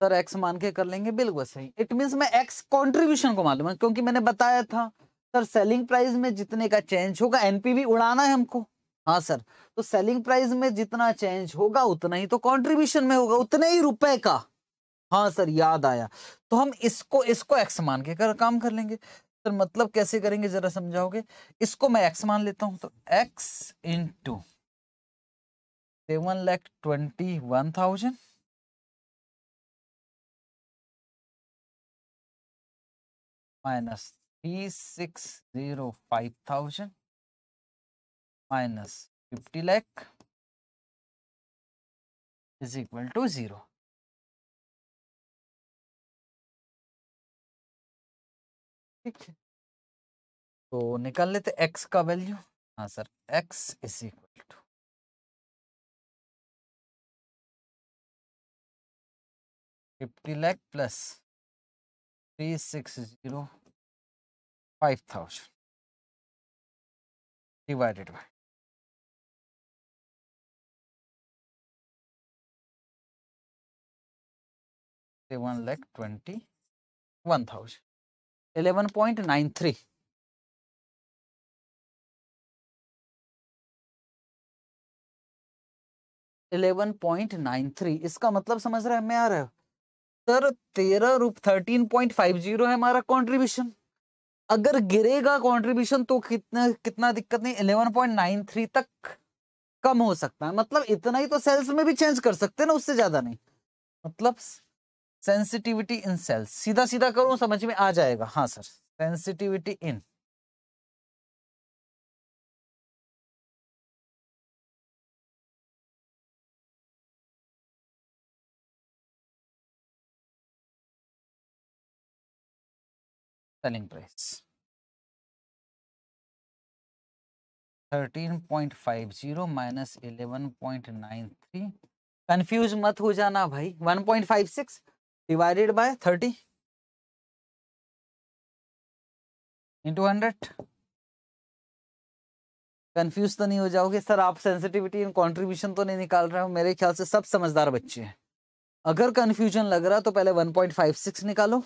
sir X मान के कर लेंगे बिल्कुल सही इट मीन मैं एक्स कॉन्ट्रीब्यूशन को मालूम क्योंकि मैंने बताया था सर सेलिंग प्राइस में जितने का चेंज होगा एनपीवी उड़ाना है हमको हाँ सर तो सेलिंग प्राइस में जितना चेंज होगा उतना ही तो कॉन्ट्रीब्यूशन में होगा उतने ही रुपए का हाँ सर याद आया तो हम इसको इसको एक्स मान के कर काम कर लेंगे सर मतलब कैसे करेंगे जरा समझाओगे इसको मैं एक्स मान लेता हूं तो X into seven lakh twenty one thousand minus 3605,000 minus 50 lakh is equal to 0. ठीक है तो निकाल लेते x का वैल्यू हाँ sir x is equal to fifty lakh plus three divided by one lakh twenty one thousand eleven point nine three eleven point nine three इसका मतलब समझ रहे हैं मैं आ रहा हो सर तेरह रूप थर्टीन पॉइंट फाइव जीरो है हमारा कंट्रीब्यूशन अगर गिरेगा कंट्रीब्यूशन तो कितना कितना दिक्कत नहीं इलेवन पॉइंट नाइन थ्री तक कम हो सकता है मतलब इतना ही तो सेल्स में भी चेंज कर सकते हैं ना उससे ज्यादा नहीं मतलब सेंसिटिविटी इन सेल्स सीधा सीधा करूं समझ में आ जाएगा हाँ sir sensitivity in selling price. 13.50 minus 11.93 confuse मत हो जाना भाई 1.56 divided by 30 into hundred confuse तो नहीं हो जाओगे सर आप सेंसिटिविटी एंड कंट्रीब्यूशन तो नहीं निकाल रहे हो मेरे ख्याल से सब समझदार बच्चे हैं अगर कंफ्यूजन लग रहा तो पहले 1.56 निकालो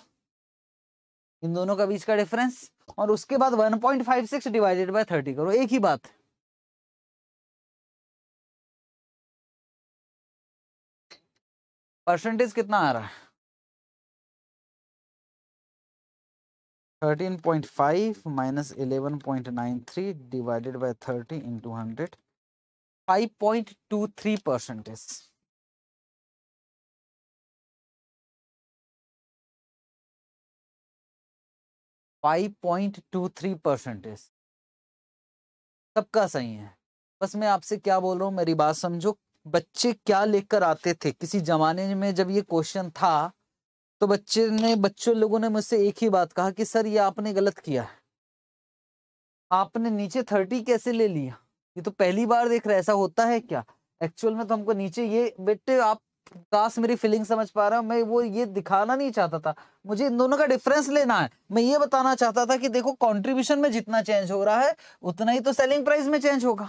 इन दोनों का बीच का डिफरेंस और उसके बाद 1.56 डिवाइडेड बाय 30 करो एक ही बात परसेंटेज कितना आ रहा है thirteen point five minus eleven point nine three divided by thirty into hundred five point two three percentage 5.23 percentage सबका सही है बस मैं आपसे क्या बोल रहा हूँ मेरी बात समझो बच्चे क्या लेकर आते थे किसी जमाने में जब ये क्वेश्चन था तो बच्चे ने बच्चों लोगों ने मुझसे एक ही बात कहा कि सर ये आपने गलत किया है आपने नीचे थर्टी कैसे ले लिया ये तो पहली बार देख रहे ऐसा होता है क्या एक्चुअल में तो हमको नीचे ये बेटे आप काश मेरी फीलिंग समझ पा रहा हूँ मैं वो ये दिखाना नहीं चाहता था मुझे इन दोनों का डिफरेंस लेना है मैं ये बताना चाहता था कि देखो कंट्रीब्यूशन में जितना चेंज हो रहा है उतना ही तो सेलिंग प्राइस में चेंज होगा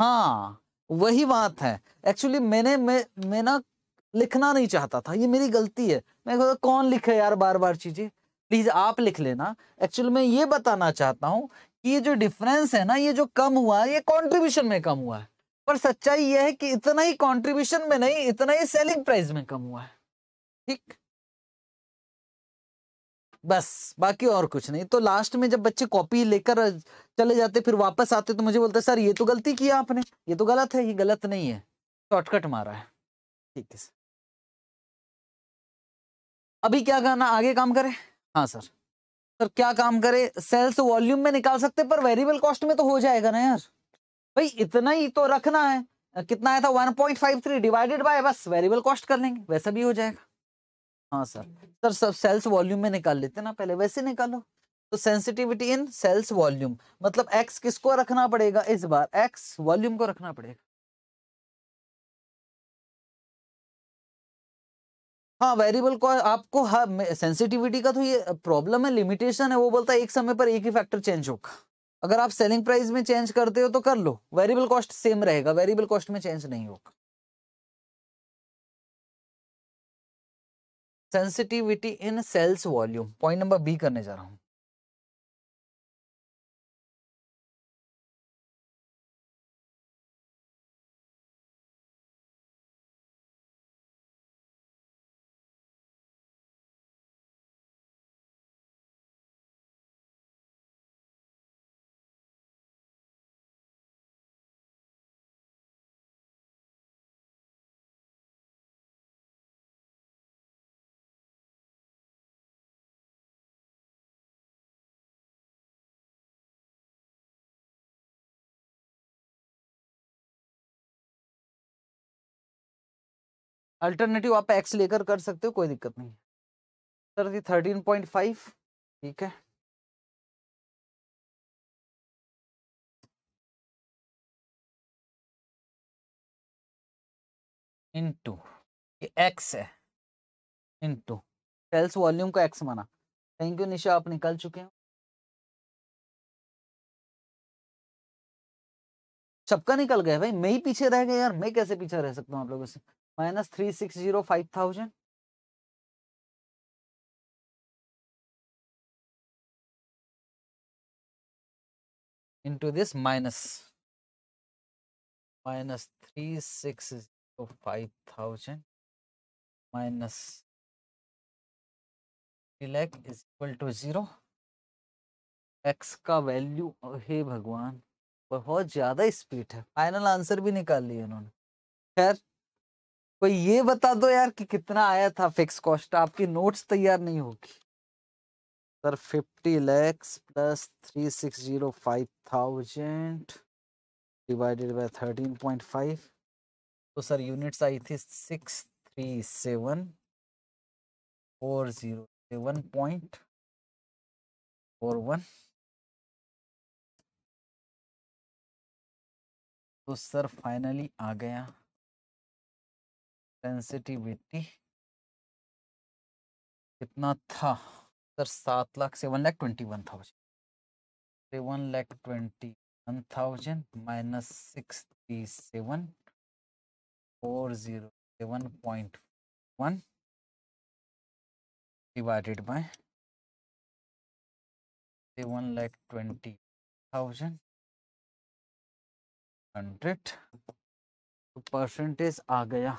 हाँ वही बात है एक्चुअली मैंने मैं मैं ना लिखना नहीं चाहता था ये मेरी गलती है मैं कौन लिखे यार बार बार चीजें प्लीज आप लिख लेना एक्चुअली मैं ये बताना चाहता हूँ कि ये जो डिफरेंस है ना ये जो कम हुआ है ये कॉन्ट्रीब्यूशन में कम हुआ है पर सच्चाई यह है कि इतना ही कंट्रीब्यूशन में नहीं इतना ही सेलिंग प्राइस में कम हुआ है ठीक बस बाकी और कुछ नहीं तो लास्ट में जब बच्चे कॉपी लेकर चले जाते फिर वापस आते तो मुझे बोलते सर ये तो गलती किया आपने ये तो गलत है ये गलत नहीं है शॉर्टकट मारा है ठीक है अभी क्या करना आगे काम करें हाँ सर सर क्या काम करें सेल्स वॉल्यूम में निकाल सकते पर वेरिएबल कॉस्ट में तो हो जाएगा ना यार भाई इतना ही तो रखना है कितना आया था 1.53 डिवाइडेड बाय बस वेरिएबल कॉस्ट कर लेंगे वैसा भी हो जाएगा हाँ सर सर सब सेल्स वॉल्यूम में निकाल लेते ना पहले वैसे निकालो तो सेंसिटिविटी इन सेल्स वॉल्यूम मतलब एक्स किसको रखना पड़ेगा इस बार एक्स वॉल्यूम को रखना पड़ेगा हाँ वेरिएबल को आपको हाँ सेंसिटिविटी का तो ये प्रॉब्लम है लिमिटेशन है वो बोलता है एक समय पर एक ही फैक्टर चेंज होगा अगर आप सेलिंग प्राइस में चेंज करते हो तो कर लो वेरिएबल कॉस्ट सेम रहेगा वेरिएबल कॉस्ट में चेंज नहीं होगा sensitivity in sales volume point number B करने जा रहा हूं अल्टरनेटिव आप एक्स लेकर कर सकते हो कोई दिक्कत नहीं sir ji thirteen point five ठीक है इनटू ये एक्स है इनटू सेल्स वॉल्यूम का एक्स माना थैंक यू निशा आप निकल चुके हैं सबका निकल गया भाई मैं ही पीछे रह गया यार मैं कैसे पीछे रह सकता हूँ आप लोगों से minus three six zero five thousand three six zero five thousand minus three lakh is equal to zero X का वैल्यू हे भगवान बहुत ज्यादा स्पीड है फाइनल आंसर भी निकाल लिया उन्होंने खैर कोई ये बता दो यार कि कितना आया था फिक्स कॉस्ट आपकी नोट्स तैयार नहीं होगी sir fifty lakhs plus three six zero five thousand divided by thirteen point five तो सर यूनिट्स आई थी six three seven four zero seven point four one तो सर फाइनली आ गया सेंसिटिविटी कितना था सर सात lakh seven lakh twenty one thousand seven lakh twenty one thousand minus six three seven four zero seven point one divided by seven lakh twenty thousand hundred तो percentage आ गया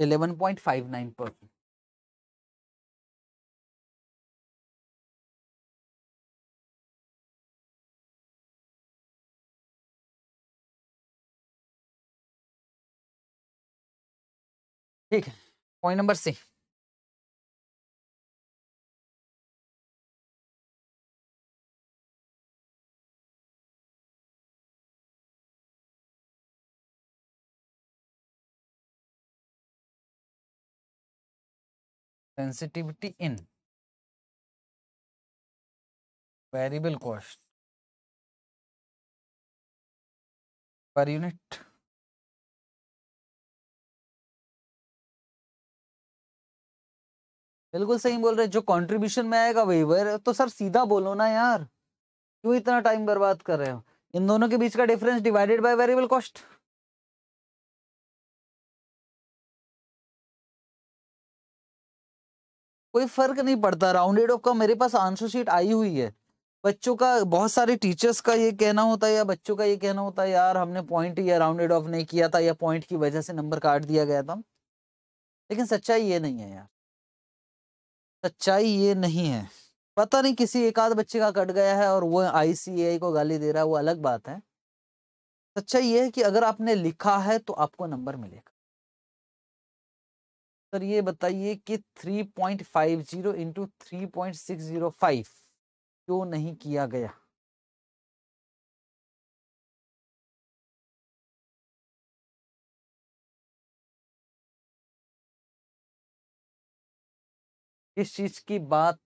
eleven point five nine percent ठीक है point number C sensitivity in variable cost per unit बिल्कुल सही बोल रहे जो कंट्रीब्यूशन में आएगा वही वेर तो सर सीधा बोलो ना यार क्यों इतना टाइम बर्बाद कर रहे हो इन दोनों के बीच का difference divided by variable cost कोई फर्क नहीं पड़ता राउंडेड ऑफ का मेरे पास आंसर शीट आई हुई है बच्चों का बहुत सारे टीचर्स का ये कहना होता है या बच्चों का ये कहना होता है यार हमने पॉइंट या राउंडेड ऑफ नहीं किया था या पॉइंट की वजह से नंबर काट दिया गया था लेकिन सच्चाई ये नहीं है यार सच्चाई ये नहीं है पता नहीं किसी एक आध बच्चे का कट गया है और वो आईसीएआई को गाली दे रहा है वो अलग बात है सच्चाई ये है कि अगर आपने लिखा है तो आपको नंबर मिलेगा सर ये बताइए कि 3.50 जीरो इंटू थ्री क्यों नहीं किया गया इस चीज की बात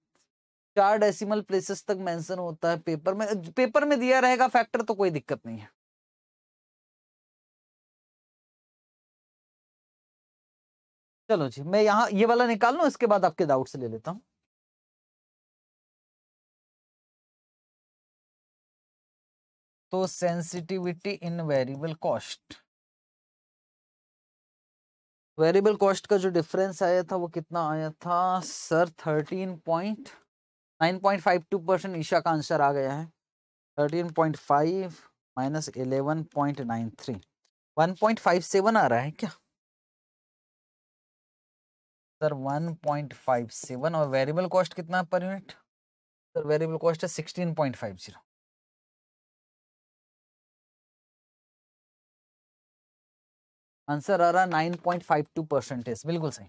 चार डेसिमल प्लेसेस तक मेंशन होता है पेपर में पेपर में दिया रहेगा फैक्टर तो कोई दिक्कत नहीं है चलो जी मैं यहाँ ये वाला निकाल लू इसके बाद आपके डाउट से ले लेता हूं तो sensitivity in variable cost variable cost का जो डिफरेंस आया था वो कितना आया था sir thirteen point nine point five two percent Isha का आंसर आ गया है thirteen point five minus eleven point nine three one point five seven आ रहा है क्या sir one point five seven और वेरिएबल कॉस्ट कितना per unit sir variable cost है sixteen point five zero answer आ रहा nine point five two percentage बिल्कुल सही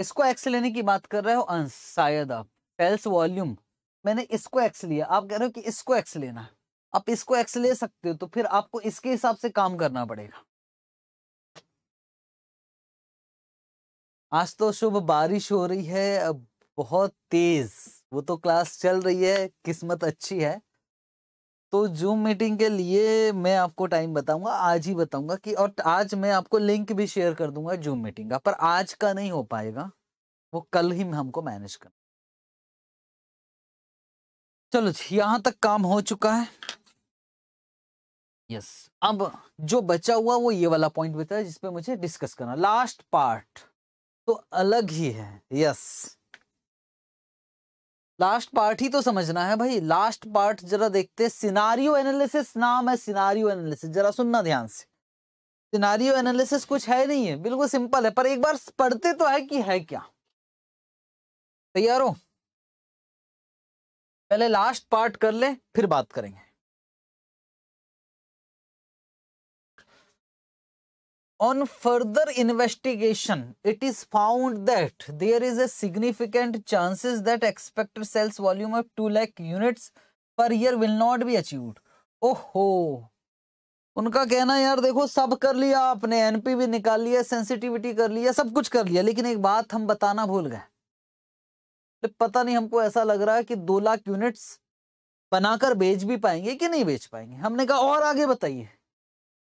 इसको एक्स लेने की बात कर रहे हो शायद आप फेल्स वॉल्यूम मैंने इसको एक्स लिया आप कह रहे हो कि इसको एक्स लेना आप इसको एक्स ले सकते हो तो फिर आपको इसके हिसाब से काम करना पड़ेगा आज तो शुभ बारिश हो रही है बहुत तेज वो तो क्लास चल रही है किस्मत अच्छी है तो जूम मीटिंग के लिए मैं आपको टाइम बताऊंगा आज ही बताऊंगा कि और आज मैं आपको लिंक भी शेयर कर दूंगा जूम मीटिंग का पर आज का नहीं हो पाएगा वो कल ही हमको मैनेज कर चलो यहां तक काम हो चुका है यस अब जो बचा हुआ वो ये वाला पॉइंट बताया जिसपे मुझे डिस्कस करना लास्ट पार्ट तो अलग ही है यस लास्ट पार्ट ही तो समझना है भाई लास्ट पार्ट जरा देखते सिनारियो एनालिसिस नाम है सिनारियो एनालिसिस जरा सुनना ध्यान से सिनारियो एनालिसिस कुछ है नहीं है बिल्कुल सिंपल है पर एक बार पढ़ते तो है कि है क्या तैयार हो पहले लास्ट पार्ट कर ले फिर बात करेंगे On further investigation, it is found that there is a significant chances that expected sales volume of 2 lakh units पर year will not be achieved ओहो उनका कहना यार देखो सब कर लिया आपने एनपी भी निकाल लिया सेंसिटिविटी कर लिया सब कुछ कर लिया लेकिन एक बात हम बताना भूल गए तो पता नहीं हमको ऐसा लग रहा है कि दो लाख यूनिट्स बनाकर बेच भी पाएंगे कि नहीं बेच पाएंगे हमने कहा और आगे बताइए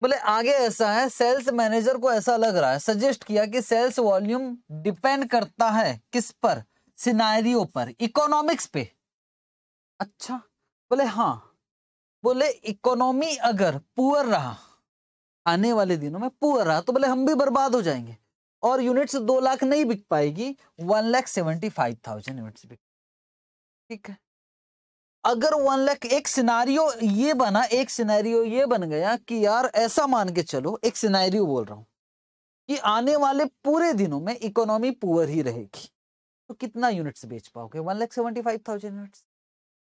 बोले आगे ऐसा है सेल्स मैनेजर को ऐसा लग रहा है सजेस्ट किया कि सेल्स वॉल्यूम डिपेंड करता है किस पर सिनारियो पर इकोनॉमिक्स पे अच्छा बोले हाँ बोले इकोनॉमी अगर पुअर रहा आने वाले दिनों में पुअर रहा तो बोले हम भी बर्बाद हो जाएंगे और यूनिट्स दो लाख नहीं बिक पाएगी one lakh seventy five thousand units बिक ठीक है अगर वन लाख एक सिनारियो ये बना एक सिनारियो ये बन गया कि यार ऐसा मान के चलो एक सिनारियो बोल रहा हूं कि आने वाले पूरे दिनों में इकोनॉमी पुअर ही रहेगी तो कितना यूनिट्स बेच पाओगे one lakh seventy five thousand unit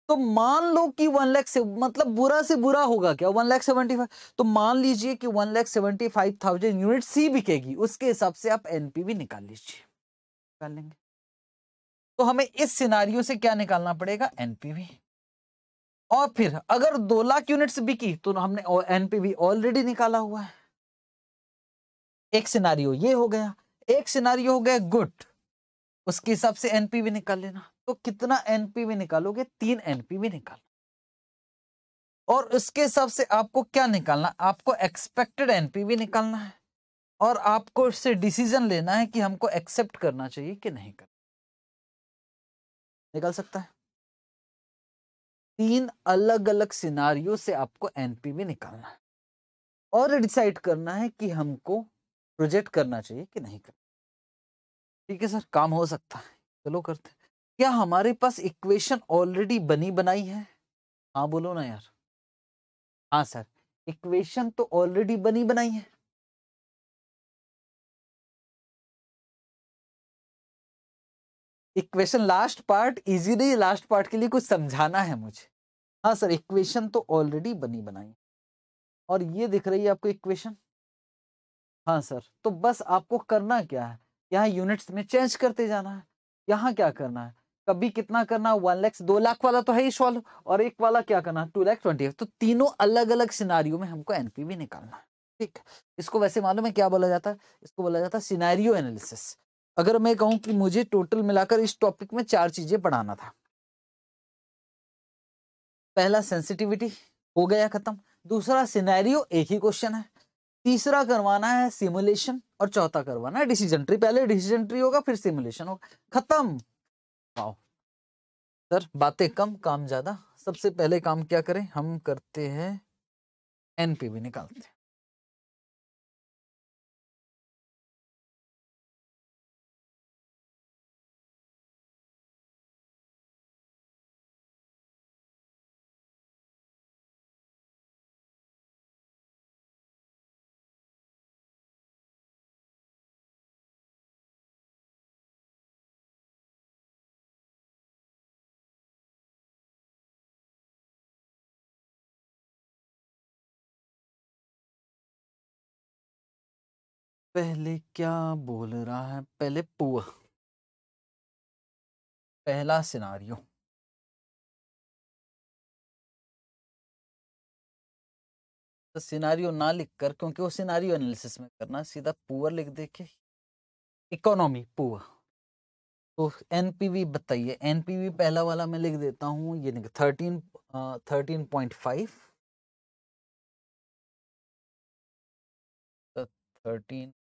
तो मान लो कि वन लाख से मतलब बुरा से बुरा होगा क्या वन लाख सेवेंटी फाइव तो मान लीजिए कि one lakh seventy five thousand unit सी बिकेगी उसके हिसाब से आप एनपीवी निकाल लीजिए निकाल लेंगे तो हमें इस सिनारियों से क्या निकालना पड़ेगा एनपीवी और फिर अगर दो लाख यूनिट्स बिकी तो हमने एनपीवी ऑलरेडी निकाला हुआ है एक सिनारियो ये हो गया एक सिनारियो हो गया गुड उसके हिसाब से एनपीवी निकाल लेना तो कितना एनपीवी निकालोगे तीन एनपीवी निकाल और उसके हिसाब से आपको क्या निकालना आपको एक्सपेक्टेड एनपीवी निकालना है और आपको इससे डिसीजन लेना है कि हमको एक्सेप्ट करना चाहिए कि नहीं करना निकल सकता है तीन अलग अलग सिनारियों से आपको एनपी में निकालना है और डिसाइड करना है कि हमको प्रोजेक्ट करना चाहिए कि नहीं करना ठीक है सर काम हो सकता है चलो करते क्या हमारे पास इक्वेशन ऑलरेडी बनी बनाई है हाँ बोलो ना यार हाँ सर इक्वेशन तो ऑलरेडी बनी बनाई है equation last part easily last part के लिए कुछ समझाना है मुझे हाँ सर इक्वेशन तो ऑलरेडी बनी बनाई और ये दिख रही है आपको इक्वेशन हाँ सर तो बस आपको करना क्या है यहाँ यूनिट्स में चेंज करते जाना है यहाँ क्या करना है कभी कितना करना वन लैक्स दो लाख वाला तो है ही सॉल्व और एक वाला क्या करना टू लैख ट्वेंटी तो तीनों अलग अलग सिनारियो में हमको एनपीवी निकालना है ठीक इसको वैसे मालूम है क्या बोला जाता है इसको बोला जाता है सिनारियो एनालिसिस अगर मैं कहूं कि मुझे टोटल मिलाकर इस टॉपिक में चार चीजें पढ़ाना था पहला सेंसिटिविटी हो गया खत्म दूसरा सिनेरियो एक ही क्वेश्चन है तीसरा करवाना है सिमुलेशन और चौथा करवाना है डिसीजन ट्री पहले डिसीजन ट्री होगा फिर सिमुलेशन होगा खत्म आओ सर बातें कम काम ज्यादा सबसे पहले काम क्या करें हम करते हैं एनपीवी निकालते हैं पहले क्या बोल रहा है पहले पुआ पहला सिनारियो तो सिनारियो ना लिख कर क्योंकि वो सिनारियो एनालिसिस में करना सीधा पुअर लिख दे के इकोनॉमी पुअर तो एनपीवी बताइए एनपीवी पहला वाला मैं लिख देता हूँ ये thirteen thirteen point five thirteen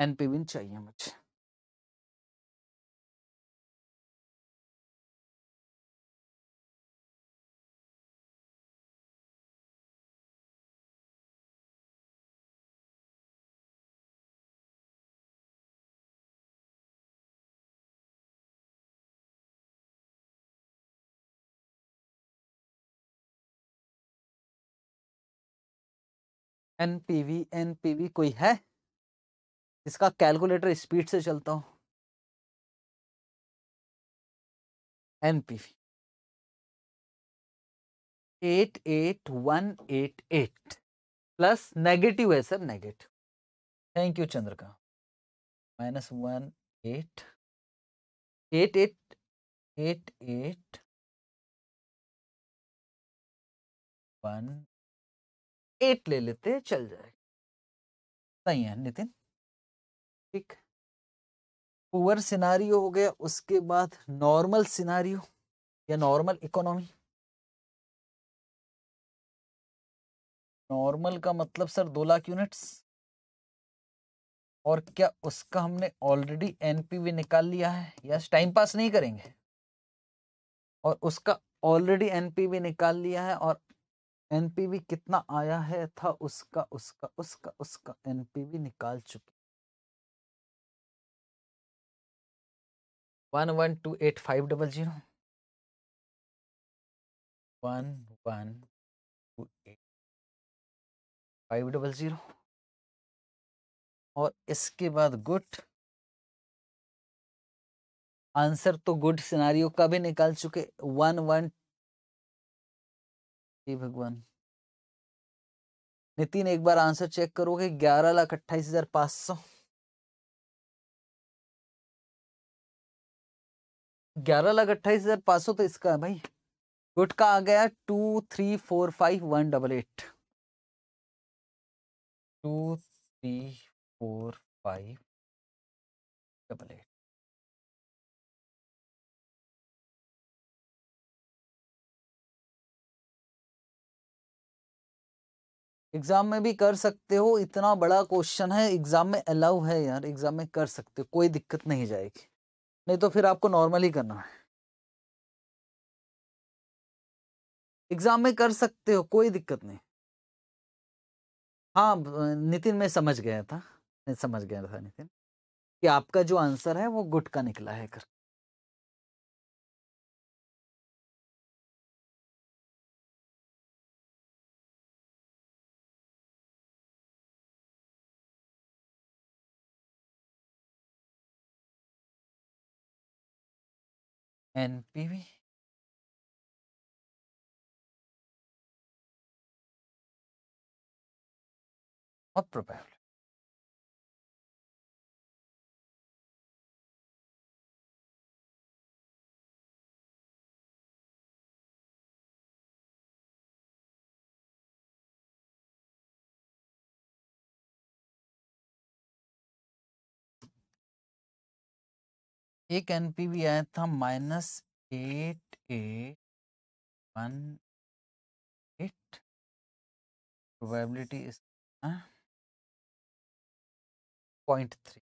N P V चाहिए मुझे एनपीवी एनपीवी कोई है इसका कैलकुलेटर स्पीड से चलता हो NPV eight eight one eight eight plus negative है sir negative thank you Chandrika minus one eight eight eight eight eight one eight ले लेते चल जाए सही है नितिन ठीक पुअर सिनारियो हो गया उसके बाद नॉर्मल सिनारियो या नॉर्मल इकोनॉमी नॉर्मल का मतलब सर दो लाख यूनिट्स और क्या उसका हमने ऑलरेडी एनपीवी निकाल लिया है यस टाइम पास नहीं करेंगे और उसका ऑलरेडी एनपीवी निकाल लिया है और एनपीवी कितना आया है था उसका उसका उसका उसका एनपीवी निकाल चुके one one two eight five double zero one one two eight five double zero और इसके बाद गुड आंसर तो गुड सिनारियो का भी निकाल चुके वन वन भगवान नितिन एक बार आंसर चेक करोगे ग्यारह लाख अट्ठाईस हजार पाँच सौ ग्यारह लाख अट्ठाईस हजार पाँच सौ तो इसका है भाई गुट का आ गया two three four five one double eight two three four five double eight exam में भी कर सकते हो इतना बड़ा क्वेश्चन है एग्जाम में अलाउ है यार एग्जाम में कर सकते हो कोई दिक्कत नहीं जाएगी नहीं तो फिर आपको नॉर्मल ही करना है एग्जाम में कर सकते हो कोई दिक्कत नहीं हाँ नितिन मैं समझ गया था मैं समझ गया था नितिन कि आपका जो आंसर है वो गुट का निकला है कर And BB. what probability. एक एनपीवी आया था minus eight eight one eight probability is point three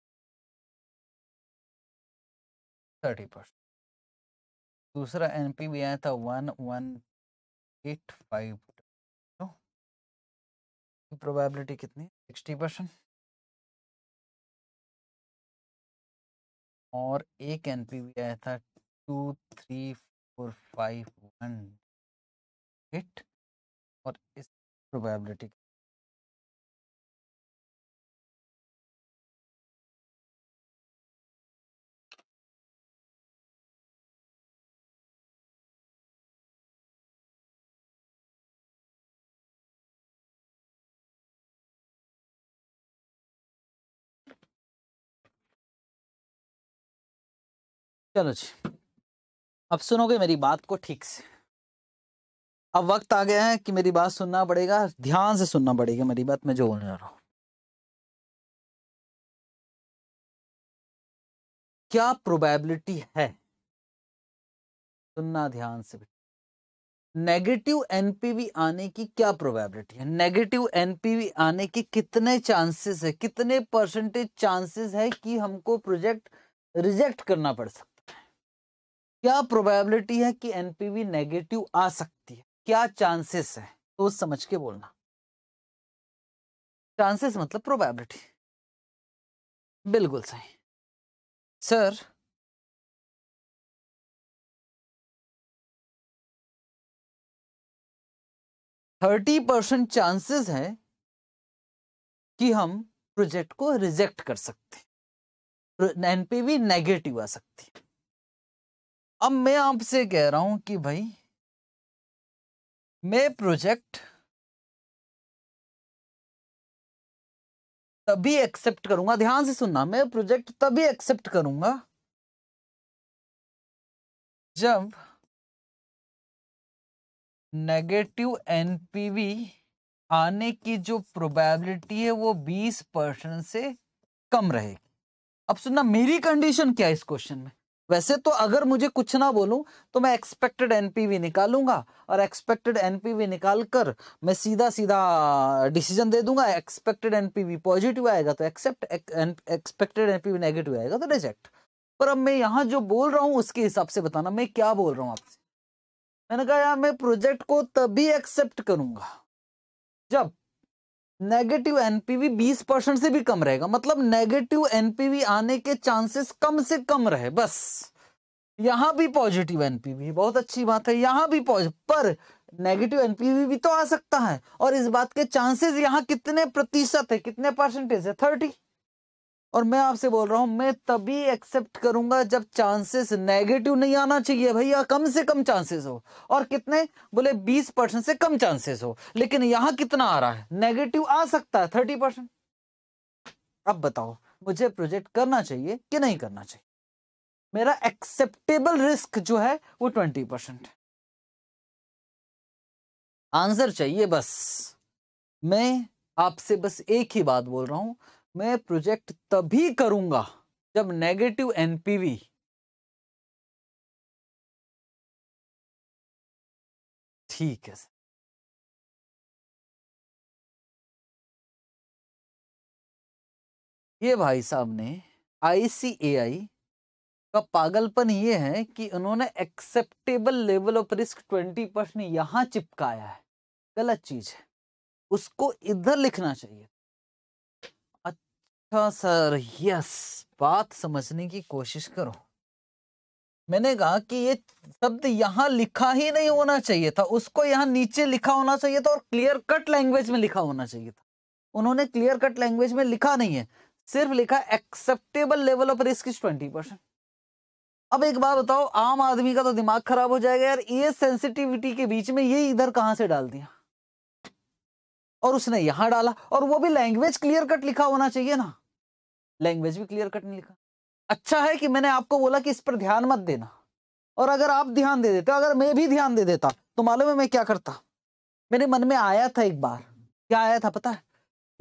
thirty percent दूसरा एनपीवी आया था one one eight five probability तो, तो कितनी सिक्सटी परसेंट और एक एन पी भी आया था two three four five one eight और इस प्रोबेबिलिटी चलो जी अब सुनोगे मेरी बात को ठीक से अब वक्त आ गया है कि मेरी बात सुनना पड़ेगा ध्यान से सुनना पड़ेगा मेरी बात मैं जो बोलने जा रहा हूं क्या प्रोबेबिलिटी है सुनना ध्यान से नेगेटिव एनपीवी आने की क्या प्रोबेबिलिटी है नेगेटिव एनपीवी आने के कितने चांसेस है कितने परसेंटेज चांसेस है कि हमको प्रोजेक्ट रिजेक्ट करना पड़ सकता क्या प्रोबेबिलिटी है कि एनपीवी नेगेटिव आ सकती है क्या चांसेस है तो समझ के बोलना चांसेस मतलब प्रोबेबिलिटी बिल्कुल सही सर थर्टी परसेंट चांसेस है कि हम प्रोजेक्ट को रिजेक्ट कर सकते एनपीवी नेगेटिव आ सकती है अब मैं आपसे कह रहा हूं कि भाई मैं प्रोजेक्ट तभी एक्सेप्ट करूंगा ध्यान से सुनना मैं प्रोजेक्ट तभी एक्सेप्ट करूंगा जब नेगेटिव एनपीवी आने की जो प्रोबेबिलिटी है वो 20 परसेंट से कम रहेगी अब सुनना मेरी कंडीशन क्या है इस क्वेश्चन में वैसे तो अगर मुझे कुछ ना बोलूं तो मैं एक्सपेक्टेड एनपीवी निकालूंगा और एक्सपेक्टेड एनपीवी निकाल कर मैं सीधा सीधा डिसीजन दे दूंगा एक्सपेक्टेड एनपीवी पॉजिटिव आएगा तो एक्सेप्ट एक्सपेक्टेड एनपीवी नेगेटिव आएगा तो रिजेक्ट पर अब मैं यहाँ जो बोल रहा हूँ उसके हिसाब से बताना मैं क्या बोल रहा हूँ आपसे मैंने कहा यार मैं प्रोजेक्ट को तभी एक्सेप्ट करूंगा जब नेगेटिव एनपीवी 20 परसेंट से भी कम रहेगा मतलब नेगेटिव एनपीवी आने के चांसेस कम से कम रहे बस यहां भी पॉजिटिव एनपीवी बहुत अच्छी बात है यहां भी पर नेगेटिव एनपीवी भी तो आ सकता है और इस बात के चांसेस यहाँ कितने प्रतिशत है कितने परसेंटेज है थर्टी और मैं आपसे बोल रहा हूं मैं तभी एक्सेप्ट करूंगा जब चांसेस नेगेटिव नहीं आना चाहिए भैया कम से कम चांसेस हो और कितने बोले बीस परसेंट से कम चांसेस हो लेकिन यहां कितना आ रहा है नेगेटिव आ सकता है थर्टी परसेंट अब बताओ मुझे प्रोजेक्ट करना चाहिए कि नहीं करना चाहिए मेरा एक्सेप्टेबल रिस्क जो है वो ट्वेंटी परसेंट आंसर चाहिए बस मैं आपसे बस एक ही बात बोल रहा हूं मैं प्रोजेक्ट तभी करूंगा जब नेगेटिव एनपीवी ठीक है सर ये भाई साहब ने आईसीएआई का पागलपन ये है कि उन्होंने acceptable level of risk twenty percent यहां चिपकाया है गलत चीज है उसको इधर लिखना चाहिए हाँ सर यस बात समझने की कोशिश करो मैंने कहा कि ये शब्द यहाँ लिखा ही नहीं होना चाहिए था उसको यहाँ नीचे लिखा होना चाहिए था और क्लियर कट लैंग्वेज में लिखा होना चाहिए था उन्होंने क्लियर कट लैंग्वेज में लिखा नहीं है सिर्फ लिखा acceptable level of risk is twenty percent अब एक बात बताओ आम आदमी का तो दिमाग खराब हो जाएगा यार ये सेंसिटिविटी के बीच में ये इधर कहाँ से डाल दिया और उसने यहां डाला और वो भी लैंग्वेज क्लियर कट लिखा होना चाहिए ना लैंग्वेज भी क्लियर कट नहीं लिखा अच्छा है कि मैंने आपको बोला कि इस पर ध्यान मत देना और अगर आप ध्यान दे देते अगर मैं भी ध्यान दे देता तो मालूम है मैं क्या करता मेरे मन में आया था एक बार क्या आया था पता है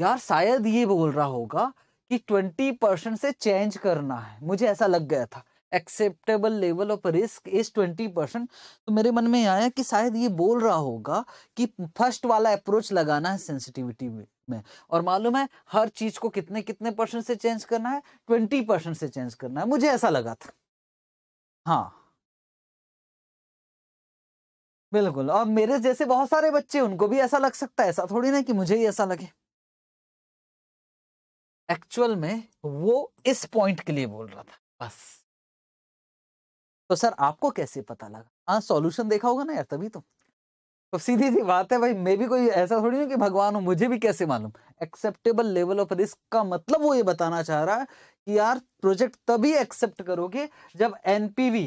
यार शायद ये बोल रहा होगा कि ट्वेंटी परसेंट से चेंज करना है मुझे ऐसा लग गया था acceptable level of risk is twenty percent तो मेरे मन में आया कि शायद ये बोल रहा होगा कि फर्स्ट वाला अप्रोच लगाना है सेंसिटिविटी में में और मालूम है हर चीज को कितने कितने परसेंट से चेंज करना है ट्वेंटी परसेंट से चेंज करना है मुझे ऐसा लगा था हाँ बिल्कुल और मेरे जैसे बहुत सारे बच्चे उनको भी ऐसा लग सकता है ऐसा थोड़ी ना कि मुझे ही ऐसा लगे एक्चुअल में वो इस पॉइंट के लिए बोल रहा था बस तो सर आपको कैसे पता लगा हाँ सॉल्यूशन देखा होगा ना यार तभी तो तो सीधी सी बात है भाई मैं भी कोई ऐसा थोड़ी ना कि भगवान हूँ मुझे भी कैसे मालूम एक्सेप्टेबल लेवल ऑफ रिस्क का मतलब वो ये बताना चाह रहा है कि यार प्रोजेक्ट तभी एक्सेप्ट करोगे जब एनपीवी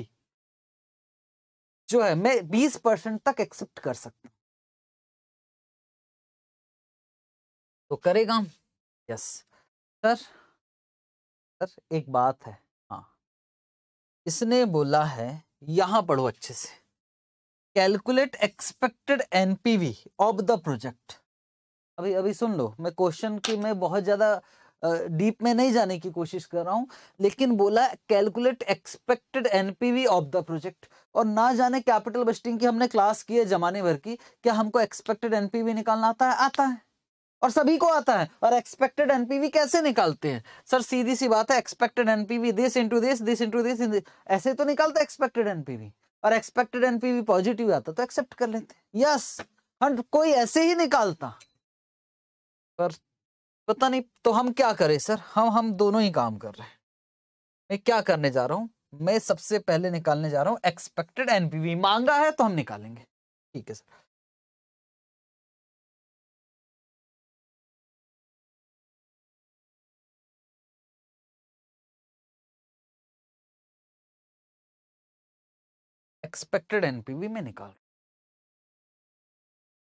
जो है मैं 20 परसेंट तक एक्सेप्ट कर सकता हूं तो करेगा यस सर सर एक बात है हाँ इसने बोला है यहां पढ़ो अच्छे से calculate expected NPV of the project अभी अभी सुन लो मैं क्वेश्चन की मैं बहुत ज़्यादा डीप में नहीं जाने की कोशिश कर रहा हूँ लेकिन बोला calculate expected NPV of the project और ना जाने कैपिटल बस्टिंग की हमने क्लास की है जमाने भर की क्या हमको एक्सपेक्टेड एनपीवी निकालना आता है आता है और सभी को आता है और एक्सपेक्टेड एनपीवी कैसे निकालते हैं सर सीधी सी बात है expected NPV this into this this into this ऐसे तो निकालते एक्सपेक्टेड एनपीवी और एक्सपेक्टेड एनपीवी पॉजिटिव आता तो एक्सेप्ट कर लेते यस हम कोई ऐसे ही निकालता पर पता नहीं तो हम क्या करें सर हम हम दोनों ही काम कर रहे हैं मैं क्या करने जा रहा हूं मैं सबसे पहले निकालने जा रहा हूं एक्सपेक्टेड एनपीवी मांगा है तो हम निकालेंगे ठीक है सर एक्सपेक्टेड एनपीवी में निकाल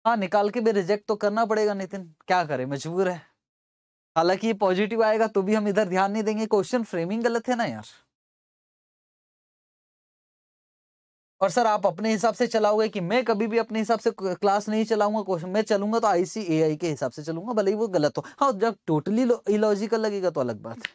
हाँ निकाल के भी रिजेक्ट तो करना पड़ेगा नितिन क्या करे मजबूर है हालांकि ये पॉजिटिव आएगा तो भी हम इधर ध्यान नहीं देंगे क्वेश्चन फ्रेमिंग गलत है ना यार और सर आप अपने हिसाब से चलाओगे कि मैं कभी भी अपने हिसाब से क्लास नहीं चलाऊंगा क्वेश्चन मैं चलूंगा तो आईसीएआई के हिसाब से चलूंगा भले ही वो गलत हो हाँ जब टोटली इलॉजिकल लगेगा तो अलग बात है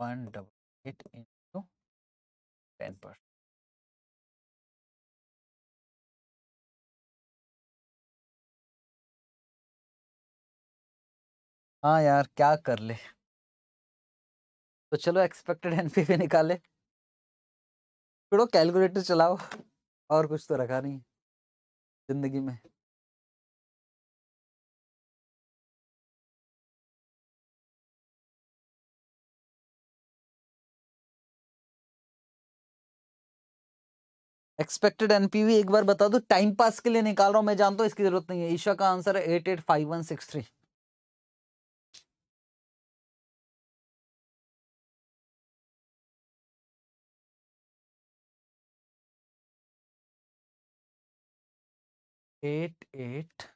one double eight into ten percent हाँ यार क्या कर ले तो चलो एक्सपेक्टेड एनपीवी निकाले छोड़ो कैलकुलेटर चलाओ और कुछ तो रखा नहीं जिंदगी में एक्सपेक्टेड एनपीवी एक बार बता दो टाइम पास के लिए निकाल रहा हूं मैं जानता हूं इसकी जरूरत नहीं है ईशा का आंसर है eight eight five one six three eight eight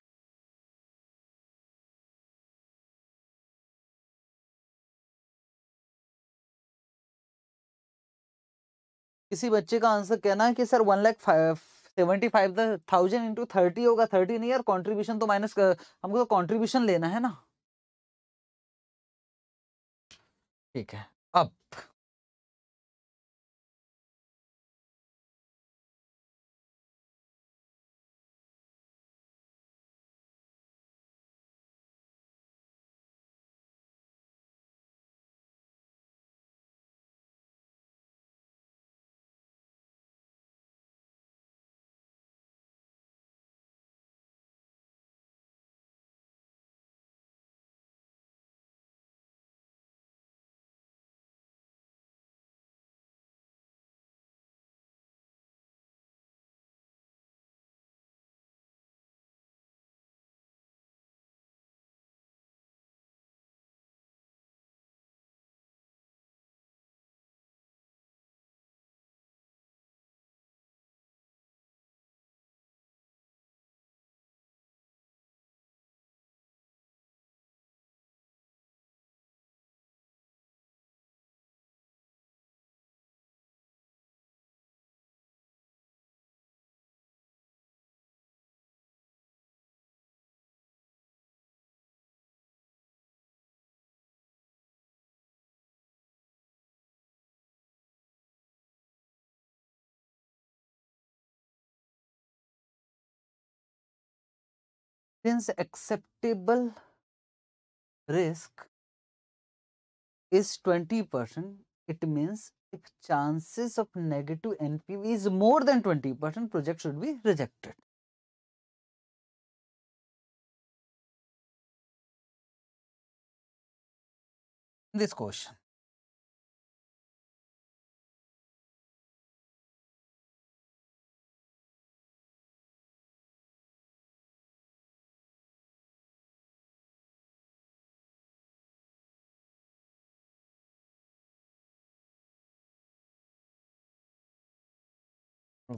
किसी बच्चे का आंसर कहना है कि sir one lakh seventy five thousand into thirty होगा थर्टी नहीं यार कंट्रीब्यूशन तो माइनस हमको तो कंट्रीब्यूशन लेना है ना ठीक है अब Since acceptable risk is 20%, it means if chances of negative NPV is more than 20%, project should be rejected. This question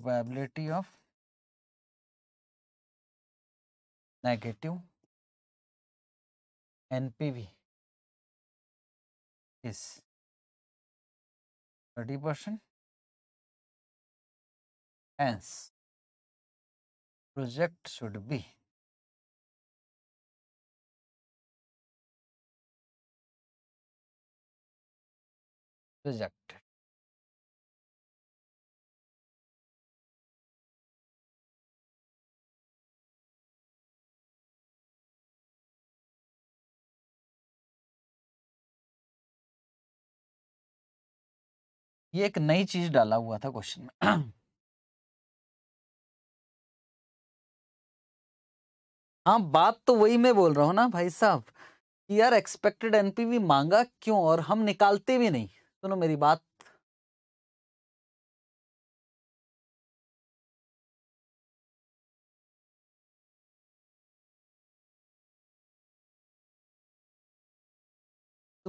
probability of negative NPV is 30 percent. Hence, project should be rejected. ये एक नई चीज डाला हुआ था question में हाँ बात तो वही मैं बोल रहा हूं ना भाई साहब यार एक्सपेक्टेड एनपीवी मांगा क्यों और हम निकालते भी नहीं सुनो मेरी बात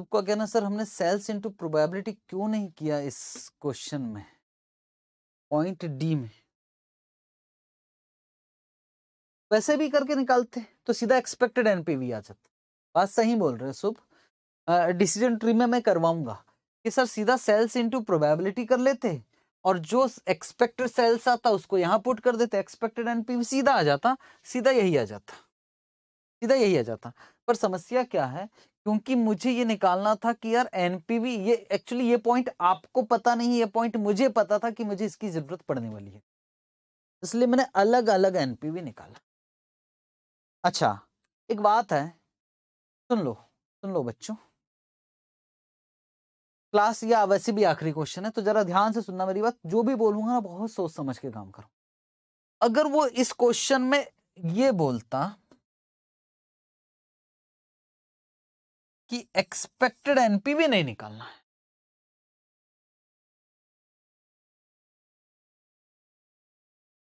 सबका कहना सर हमने सेल्स इनटू प्रोबेबिलिटी क्यों नहीं किया इस क्वेश्चन में पॉइंट डी में वैसे भी करके निकालते तो सीधा एक्सपेक्टेड एनपीवी आ जाता बात सही बोल रहे हो शुभ डिसीजन ट्री में मैं करवाऊंगा कि सर सीधा सेल्स इनटू प्रोबेबिलिटी कर लेते और जो एक्सपेक्टेड सेल्स आता उसको यहां पुट कर देते एक्सपेक्टेड एनपीवी सीधा आ जाता सीधा यही आ जाता सीधा यही आ जाता पर समस्या क्या है क्योंकि मुझे ये निकालना था कि यार एनपीवी ये एक्चुअली ये पॉइंट आपको पता नहीं ये पॉइंट मुझे पता था कि मुझे इसकी जरूरत पड़ने वाली है इसलिए मैंने अलग अलग एनपीवी निकाला अच्छा एक बात है सुन लो सुन लो बच्चों क्लास या वैसे भी आखिरी क्वेश्चन है तो जरा ध्यान से सुनना मेरी बात जो भी बोलूंगा ना बहुत सोच समझ के काम करो अगर वो इस क्वेश्चन में ये बोलता कि एक्सपेक्टेड एनपीवी नहीं निकालना है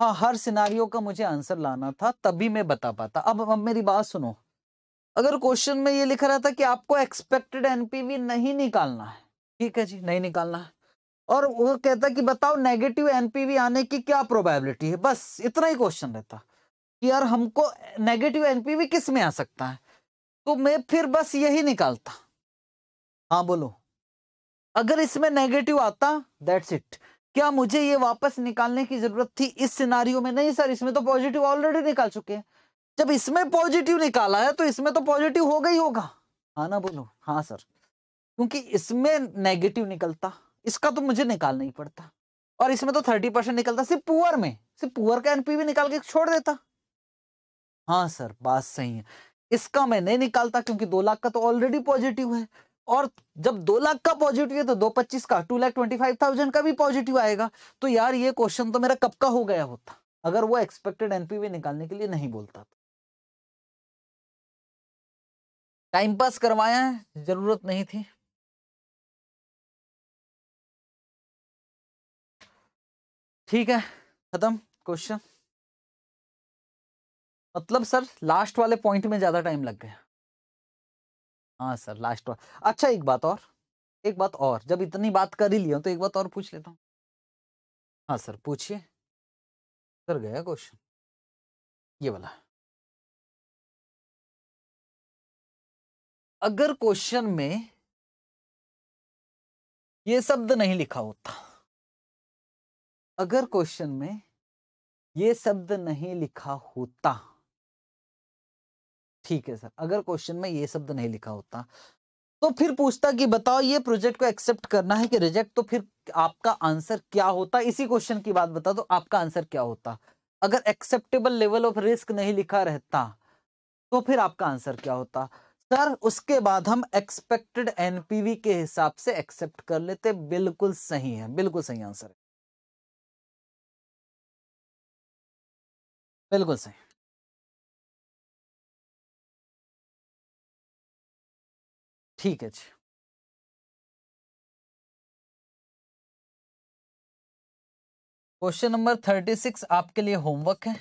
हाँ हर सिनारियों का मुझे आंसर लाना था तभी मैं बता पाता अब अब मेरी बात सुनो अगर क्वेश्चन में ये लिखा रहा था कि आपको एक्सपेक्टेड एनपीवी नहीं निकालना है ठीक है जी नहीं निकालना है और वो कहता कि बताओ नेगेटिव एनपीवी आने की क्या प्रोबेबिलिटी है बस इतना ही क्वेश्चन रहता कि यार हमको नेगेटिव एनपीवी किस में आ सकता है तो मैं फिर बस यही निकालता हाँ बोलो अगर इसमें नेगेटिव आता दैट्स इट क्या मुझे ये वापस निकालने की जरूरत थी इस सिनारियो में नहीं सर इसमें तो पॉजिटिव ऑलरेडी निकाल चुके हैं जब इसमें पॉजिटिव निकाला है तो इसमें तो पॉजिटिव होगा ही होगा हाँ ना बोलो हाँ सर क्योंकि इसमें नेगेटिव निकलता इसका तो मुझे निकालना ही पड़ता और इसमें तो थर्टी परसेंट निकलता सिर्फ पुअर में सिर्फ पुअर का एनपीवी निकाल के छोड़ देता हाँ सर बात सही है इसका मैं नहीं निकालता क्योंकि दो लाख का तो ऑलरेडी पॉजिटिव है और जब दो लाख का पॉजिटिव है तो दो पच्चीस का two lakh twenty five thousand का भी पॉजिटिव आएगा तो यार ये क्वेश्चन तो मेरा कब का हो गया होता अगर वो एक्सपेक्टेड एनपीवी निकालने के लिए नहीं बोलता टाइम पास करवाया है जरूरत नहीं थी ठीक है खत्म क्वेश्चन मतलब सर लास्ट वाले पॉइंट में ज़्यादा टाइम लग गया हाँ सर लास्ट वाला अच्छा एक बात और एक बात और जब इतनी बात कर ही लिया तो एक बात और पूछ लेता हूँ हाँ सर पूछिए सर गया क्वेश्चन ये वाला अगर क्वेश्चन में ये शब्द नहीं लिखा होता अगर क्वेश्चन में ये शब्द नहीं लिखा होता ठीक है सर अगर क्वेश्चन में ये शब्द नहीं लिखा होता तो फिर पूछता कि बताओ ये प्रोजेक्ट को एक्सेप्ट करना है कि रिजेक्ट तो फिर आपका आंसर क्या होता इसी क्वेश्चन की बात बता दो आपका आंसर क्या होता अगर एक्सेप्टेबल लेवल ऑफ रिस्क नहीं लिखा रहता तो फिर आपका आंसर क्या होता सर उसके बाद हम एक्सपेक्टेड एनपीवी के हिसाब से एक्सेप्ट कर लेते बिल्कुल सही है बिल्कुल सही आंसर है बिल्कुल सही ठीक है क्वेश्चन नंबर थर्टी सिक्स आपके लिए होमवर्क है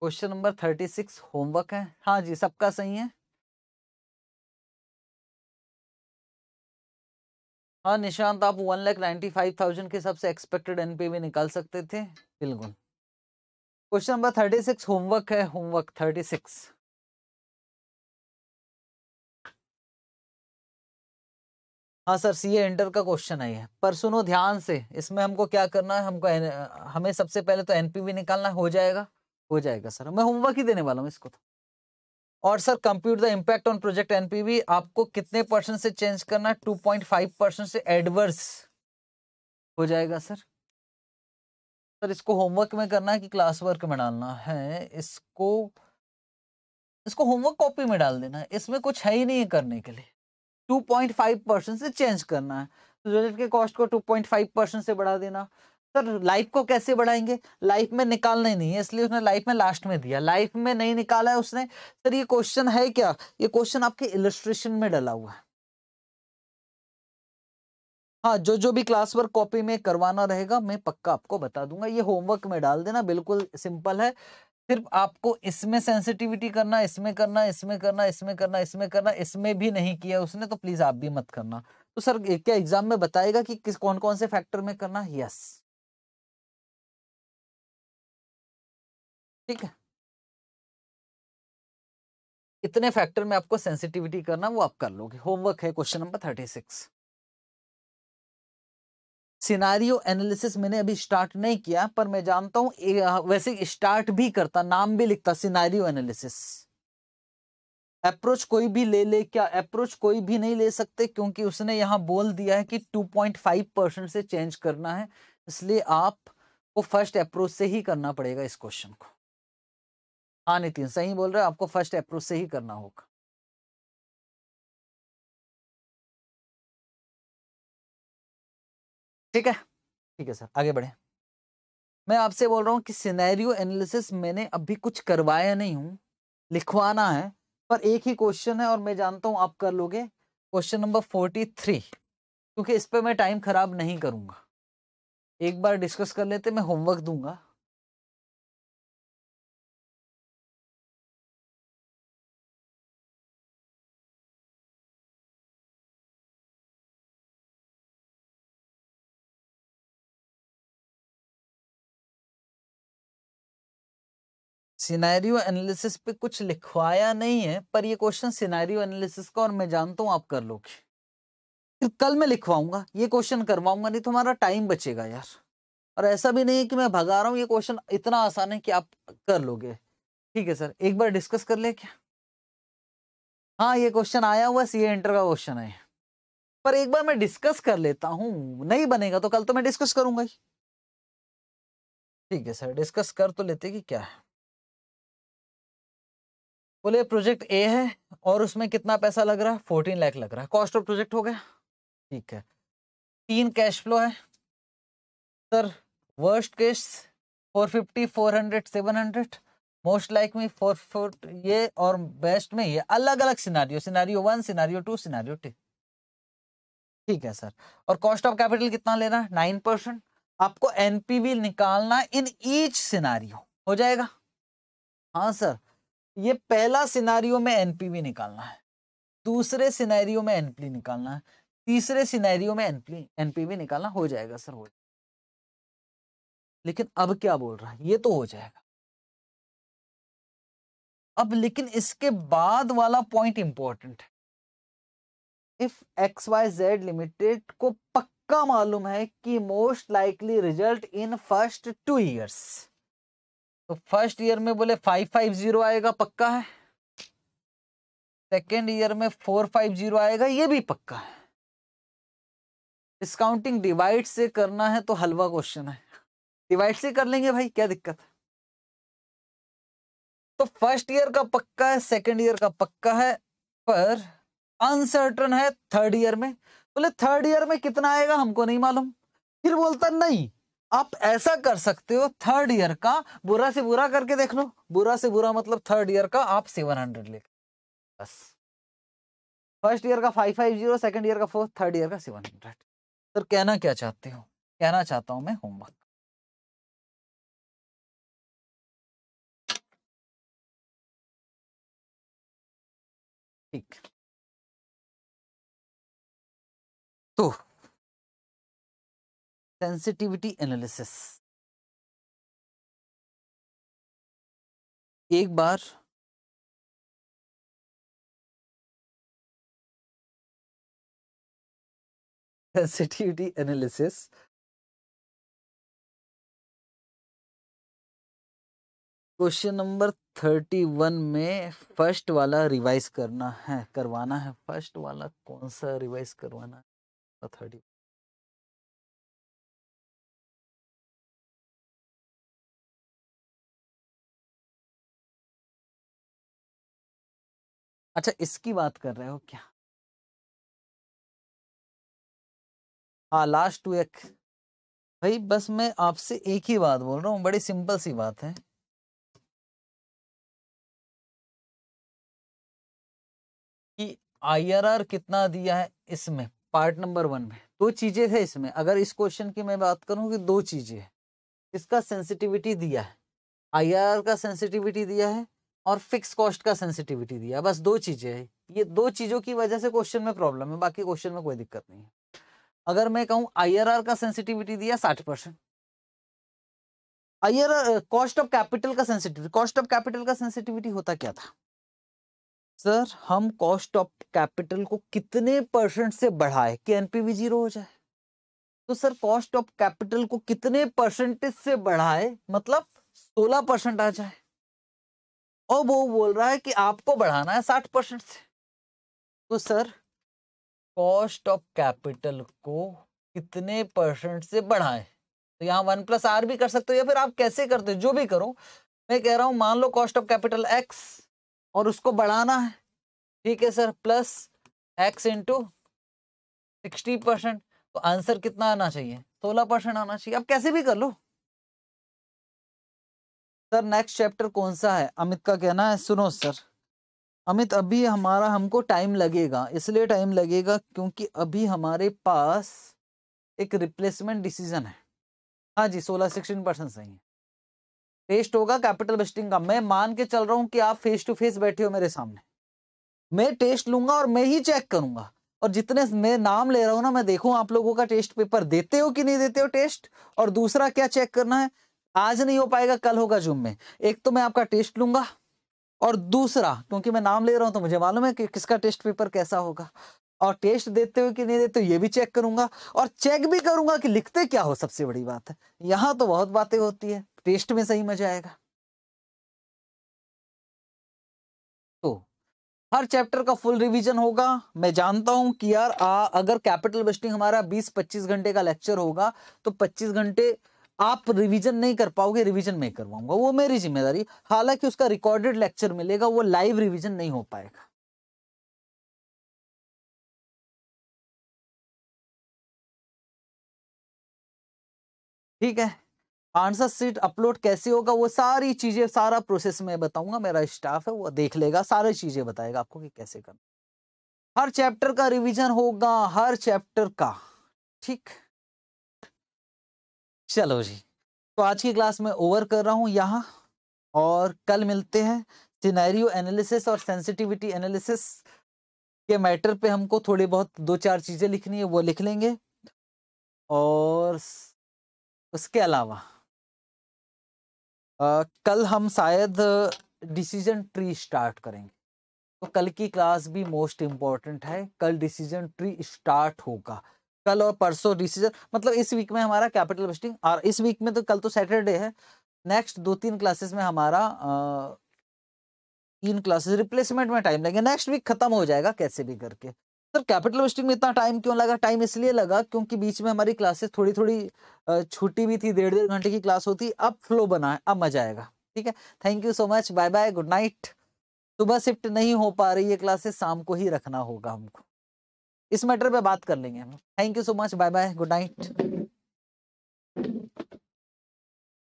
question number thirty six homework है हाँ जी सबका सही है हाँ निशांत आप one lakh ninety five thousand के सबसे एक्सपेक्टेड एक्सपेक्टेड एनपीवी निकाल सकते थे बिल्कुल question number thirty six homework है होमवर्क थर्टी सिक्स हाँ सर सी इंटर का क्वेश्चन आई है पर सुनो ध्यान से इसमें हमको क्या करना है हमको एन, हमें सबसे पहले तो एनपीवी निकालना हो जाएगा हो जाएगा सर मैं होमवर्क ही देने वाला हूँ इसको तो और sir compute the impact on project NPV आपको कितने परसेंट से चेंज करना टू पॉइंट फाइव परसेंट से एडवर्स हो जाएगा सर सर इसको होमवर्क में करना है कि क्लास वर्क में डालना है इसको इसको होमवर्क कॉपी में डाल देना है इसमें कुछ है ही नहीं है करने के लिए 2.5 परसेंट से चेंज करना है तो यूनिट के कॉस्ट को 2.5 परसेंट से बढ़ा देना सर लाइफ को कैसे बढ़ाएंगे लाइफ में निकालना ही नहीं है इसलिए उसने लाइफ में लास्ट में दिया लाइफ में नहीं निकाला है उसने सर ये क्वेश्चन है क्या ये क्वेश्चन आपके इलस्ट्रेशन में डला हुआ है हाँ जो जो भी क्लास वर्क कॉपी में करवाना रहेगा मैं पक्का आपको बता दूंगा ये होमवर्क में डाल देना बिल्कुल सिंपल है सिर्फ आपको इसमें सेंसिटिविटी करना इसमें करना इसमें करना इसमें करना इसमें करना इसमें भी नहीं किया उसने तो प्लीज आप भी मत करना तो सर क्या एग्जाम में बताएगा कि किस कौन कौन से फैक्टर में करना यस ठीक है इतने फैक्टर में आपको सेंसिटिविटी करना वो आप कर लोगे होमवर्क है question number thirty six scenario analysis मैंने अभी स्टार्ट नहीं किया पर मैं जानता हूं हाँ, वैसे स्टार्ट भी करता नाम भी लिखता सिनारियो एनालिसिस अप्रोच कोई भी ले ले क्या अप्रोच कोई भी नहीं ले सकते क्योंकि उसने यहां बोल दिया है कि 2.5 परसेंट से चेंज करना है इसलिए आप को फर्स्ट अप्रोच से ही करना पड़ेगा इस क्वेश्चन को हाँ नितिन सही बोल रहे हो आपको फर्स्ट अप्रोच से ही करना होगा ठीक है ठीक है सर आगे बढ़े मैं आपसे बोल रहा हूँ कि सिनेरियो एनालिसिस मैंने अभी कुछ करवाया नहीं हूँ लिखवाना है पर एक ही क्वेश्चन है और मैं जानता हूँ आप कर लोगे क्वेश्चन नंबर फोर्टी थ्री क्योंकि इस पर मैं टाइम खराब नहीं करूँगा एक बार डिस्कस कर लेते मैं होमवर्क दूंगा सिनेरियो एनालिसिस पे कुछ लिखवाया नहीं है पर ये क्वेश्चन सिनेरियो एनालिसिस का और मैं जानता हूँ आप कर लोगे फिर कल मैं लिखवाऊंगा ये क्वेश्चन करवाऊंगा नहीं तो हमारा टाइम बचेगा यार और ऐसा भी नहीं है कि मैं भगा रहा हूँ ये क्वेश्चन इतना आसान है कि आप कर लोगे ठीक है सर एक बार डिस्कस कर ले क्या हाँ ये क्वेश्चन आया हुआ सी इंटर का क्वेश्चन है पर एक बार मैं डिस्कस कर लेता हूँ नहीं बनेगा तो कल तो मैं डिस्कस करूंगा ही ठीक है सर डिस्कस कर तो लेते कि क्या है बोले प्रोजेक्ट ए है और उसमें कितना पैसा लग रहा है फोर्टीन लाख लग रहा है कॉस्ट ऑफ प्रोजेक्ट हो गया ठीक है तीन कैश फ्लो है sir worst case four fifty four hundred seven hundred most like में फोर फोर ये और बेस्ट में ये अलग अलग scenario scenario one scenario two scenario three ठीक है सर और कॉस्ट ऑफ कैपिटल कितना लेना है नाइन परसेंट आपको एनपीवी निकालना इन ईच सिनारियो हो जाएगा हाँ सर ये पहला सिनेरियो में एनपीवी निकालना है दूसरे सिनेरियो में एनपी निकालना है तीसरे सिनेरियो में एनपी एनपीवी निकालना हो जाएगा सर हो जाएगा लेकिन अब क्या बोल रहा है ये तो हो जाएगा अब लेकिन इसके बाद वाला पॉइंट इंपॉर्टेंट है if X Y Z limited को पक्का मालूम है कि most likely result in first two years तो फर्स्ट ईयर में बोले फाइव फाइव जीरो आएगा पक्का है सेकेंड ईयर में फोर फाइव जीरो आएगा ये भी पक्का है डिस्काउंटिंग डिवाइड से करना है तो हलवा क्वेश्चन है डिवाइड से कर लेंगे भाई क्या दिक्कत है तो फर्स्ट ईयर का पक्का है सेकेंड ईयर का पक्का है पर अनसर्टन है थर्ड ईयर में बोले थर्ड ईयर में कितना आएगा हमको नहीं मालूम फिर बोलता नहीं आप ऐसा कर सकते हो थर्ड ईयर का बुरा से बुरा करके देख लो बुरा से बुरा मतलब थर्ड ईयर का आप सेवन हंड्रेड लेके बस फर्स्ट ईयर का five five zero second year का फोर थर्ड ईयर का सेवन हंड्रेड सर कहना क्या चाहते हो कहना चाहता हूं मैं होमवर्क ठीक तो सेंसिटिविटी एनालिसिस एक बार sensitivity analysis question number thirty one में फर्स्ट वाला रिवाइज करना है करवाना है फर्स्ट वाला कौन सा रिवाइज करवाना है थर्टी अच्छा इसकी बात कर रहे हो क्या हाँ लास्ट टू एक भाई बस मैं आपसे एक ही बात बोल रहा हूँ बड़ी सिंपल सी बात है कि आईआरआर कितना दिया है इसमें पार्ट नंबर वन में दो चीजें थे इसमें अगर इस क्वेश्चन की मैं बात करूं कि दो चीजें इसका सेंसिटिविटी दिया है आईआरआर का सेंसिटिविटी दिया है और फिक्स कॉस्ट का सेंसिटिविटी दिया बस दो चीजें हैं ये दो चीजों की वजह से क्वेश्चन में प्रॉब्लम है बाकी क्वेश्चन में कोई दिक्कत नहीं है अगर मैं कहूं आईआरआर का सेंसिटिविटी दिया साठ percent IRR cost of capital का सेंसिटिविटी कॉस्ट ऑफ कैपिटल का सेंसिटिविटी होता क्या था सर हम कॉस्ट ऑफ कैपिटल को कितने परसेंट से बढ़ाए कि एनपीवी जीरो हो जाए तो सर कॉस्ट ऑफ कैपिटल को कितने परसेंटेज से बढ़ाए मतलब सोलह परसेंट आ जाए और वो बोल रहा है कि आपको बढ़ाना है साठ परसेंट से तो सर कॉस्ट ऑफ कैपिटल को कितने परसेंट से बढ़ाएं तो यहाँ वन प्लस आर भी कर सकते हो या फिर आप कैसे करते हो जो भी करो मैं कह रहा हूँ मान लो कॉस्ट ऑफ कैपिटल एक्स और उसको बढ़ाना है ठीक है sir plus X into sixty percent तो आंसर कितना आना चाहिए सोलह परसेंट आना चाहिए आप कैसे भी कर लो सर नेक्स्ट चैप्टर कौन सा है अमित का कहना है सुनो सर अमित अभी हमारा हमको टाइम लगेगा इसलिए टाइम लगेगा क्योंकि अभी हमारे पास एक रिप्लेसमेंट डिसीजन है हाँ जी सोलह सिक्सटीन परसेंट सही है टेस्ट होगा कैपिटल बस्टिंग का मैं मान के चल रहा हूँ कि आप फेस टू फेस बैठे हो मेरे सामने मैं टेस्ट लूंगा और मैं ही चेक करूंगा और जितने मैं नाम ले रहा हूँ ना मैं देखूँ आप लोगों का टेस्ट पेपर देते हो कि नहीं देते हो टेस्ट और दूसरा क्या चेक करना है आज नहीं हो पाएगा कल होगा जूम में एक तो मैं आपका टेस्ट लूंगा और दूसरा क्योंकि मैं नाम ले रहा हूं तो मुझे मालूम है कि किसका टेस्ट पेपर कैसा होगा और टेस्ट देते हुए कि नहीं देते ये भी चेक करूंगा और चेक भी करूंगा कि लिखते क्या हो सबसे बड़ी बात है यहां तो बहुत बातें होती है टेस्ट में सही मजा आएगा तो हर चैप्टर का फुल रिवीजन होगा मैं जानता हूं कि यार आ, अगर कैपिटल बेस्टिंग हमारा 20-25 घंटे का लेक्चर होगा तो 25 घंटे आप रिवीजन नहीं कर पाओगे रिवीजन मैं करवाऊंगा वो मेरी जिम्मेदारी हालांकि उसका रिकॉर्डेड लेक्चर मिलेगा वो लाइव रिवीजन नहीं हो पाएगा ठीक है आंसर सीट अपलोड कैसे होगा वो सारी चीजें सारा प्रोसेस मैं बताऊंगा मेरा स्टाफ है वो देख लेगा सारी चीजें बताएगा आपको कि कैसे करना हर चैप्टर का रिविजन होगा हर चैप्टर का ठीक चलो जी तो आज की क्लास में ओवर कर रहा हूँ यहाँ और कल मिलते हैं सिनेरियो एनालिसिस और सेंसिटिविटी एनालिसिस के मैटर पे हमको थोड़ी बहुत दो चार चीज़ें लिखनी है वो लिख लेंगे और उसके अलावा आ, कल हम शायद डिसीजन ट्री स्टार्ट करेंगे तो कल की क्लास भी मोस्ट इम्पॉर्टेंट है कल डिसीजन ट्री स्टार्ट होगा कल और परसों डिसीजन मतलब इस वीक में हमारा कैपिटल वेस्टिंग और इस वीक में तो कल तो सैटरडे है नेक्स्ट दो तीन क्लासेस में हमारा तीन क्लासेस रिप्लेसमेंट में टाइम लगेगा नेक्स्ट वीक खत्म हो जाएगा कैसे भी करके सर कैपिटल वेस्टिंग में इतना टाइम क्यों लगा टाइम इसलिए लगा क्योंकि बीच में हमारी क्लासेस थोड़ी थोड़ी छुट्टी भी थी डेढ़ डेढ़ घंटे की क्लास होती अब फ्लो बना है अब मजा आएगा ठीक है thank you so much bye bye good night सुबह शिफ्ट नहीं हो पा रही है क्लासेस शाम को ही रखना होगा हमको इस मैटर पे बात कर लेंगे हम thank you so much bye bye good night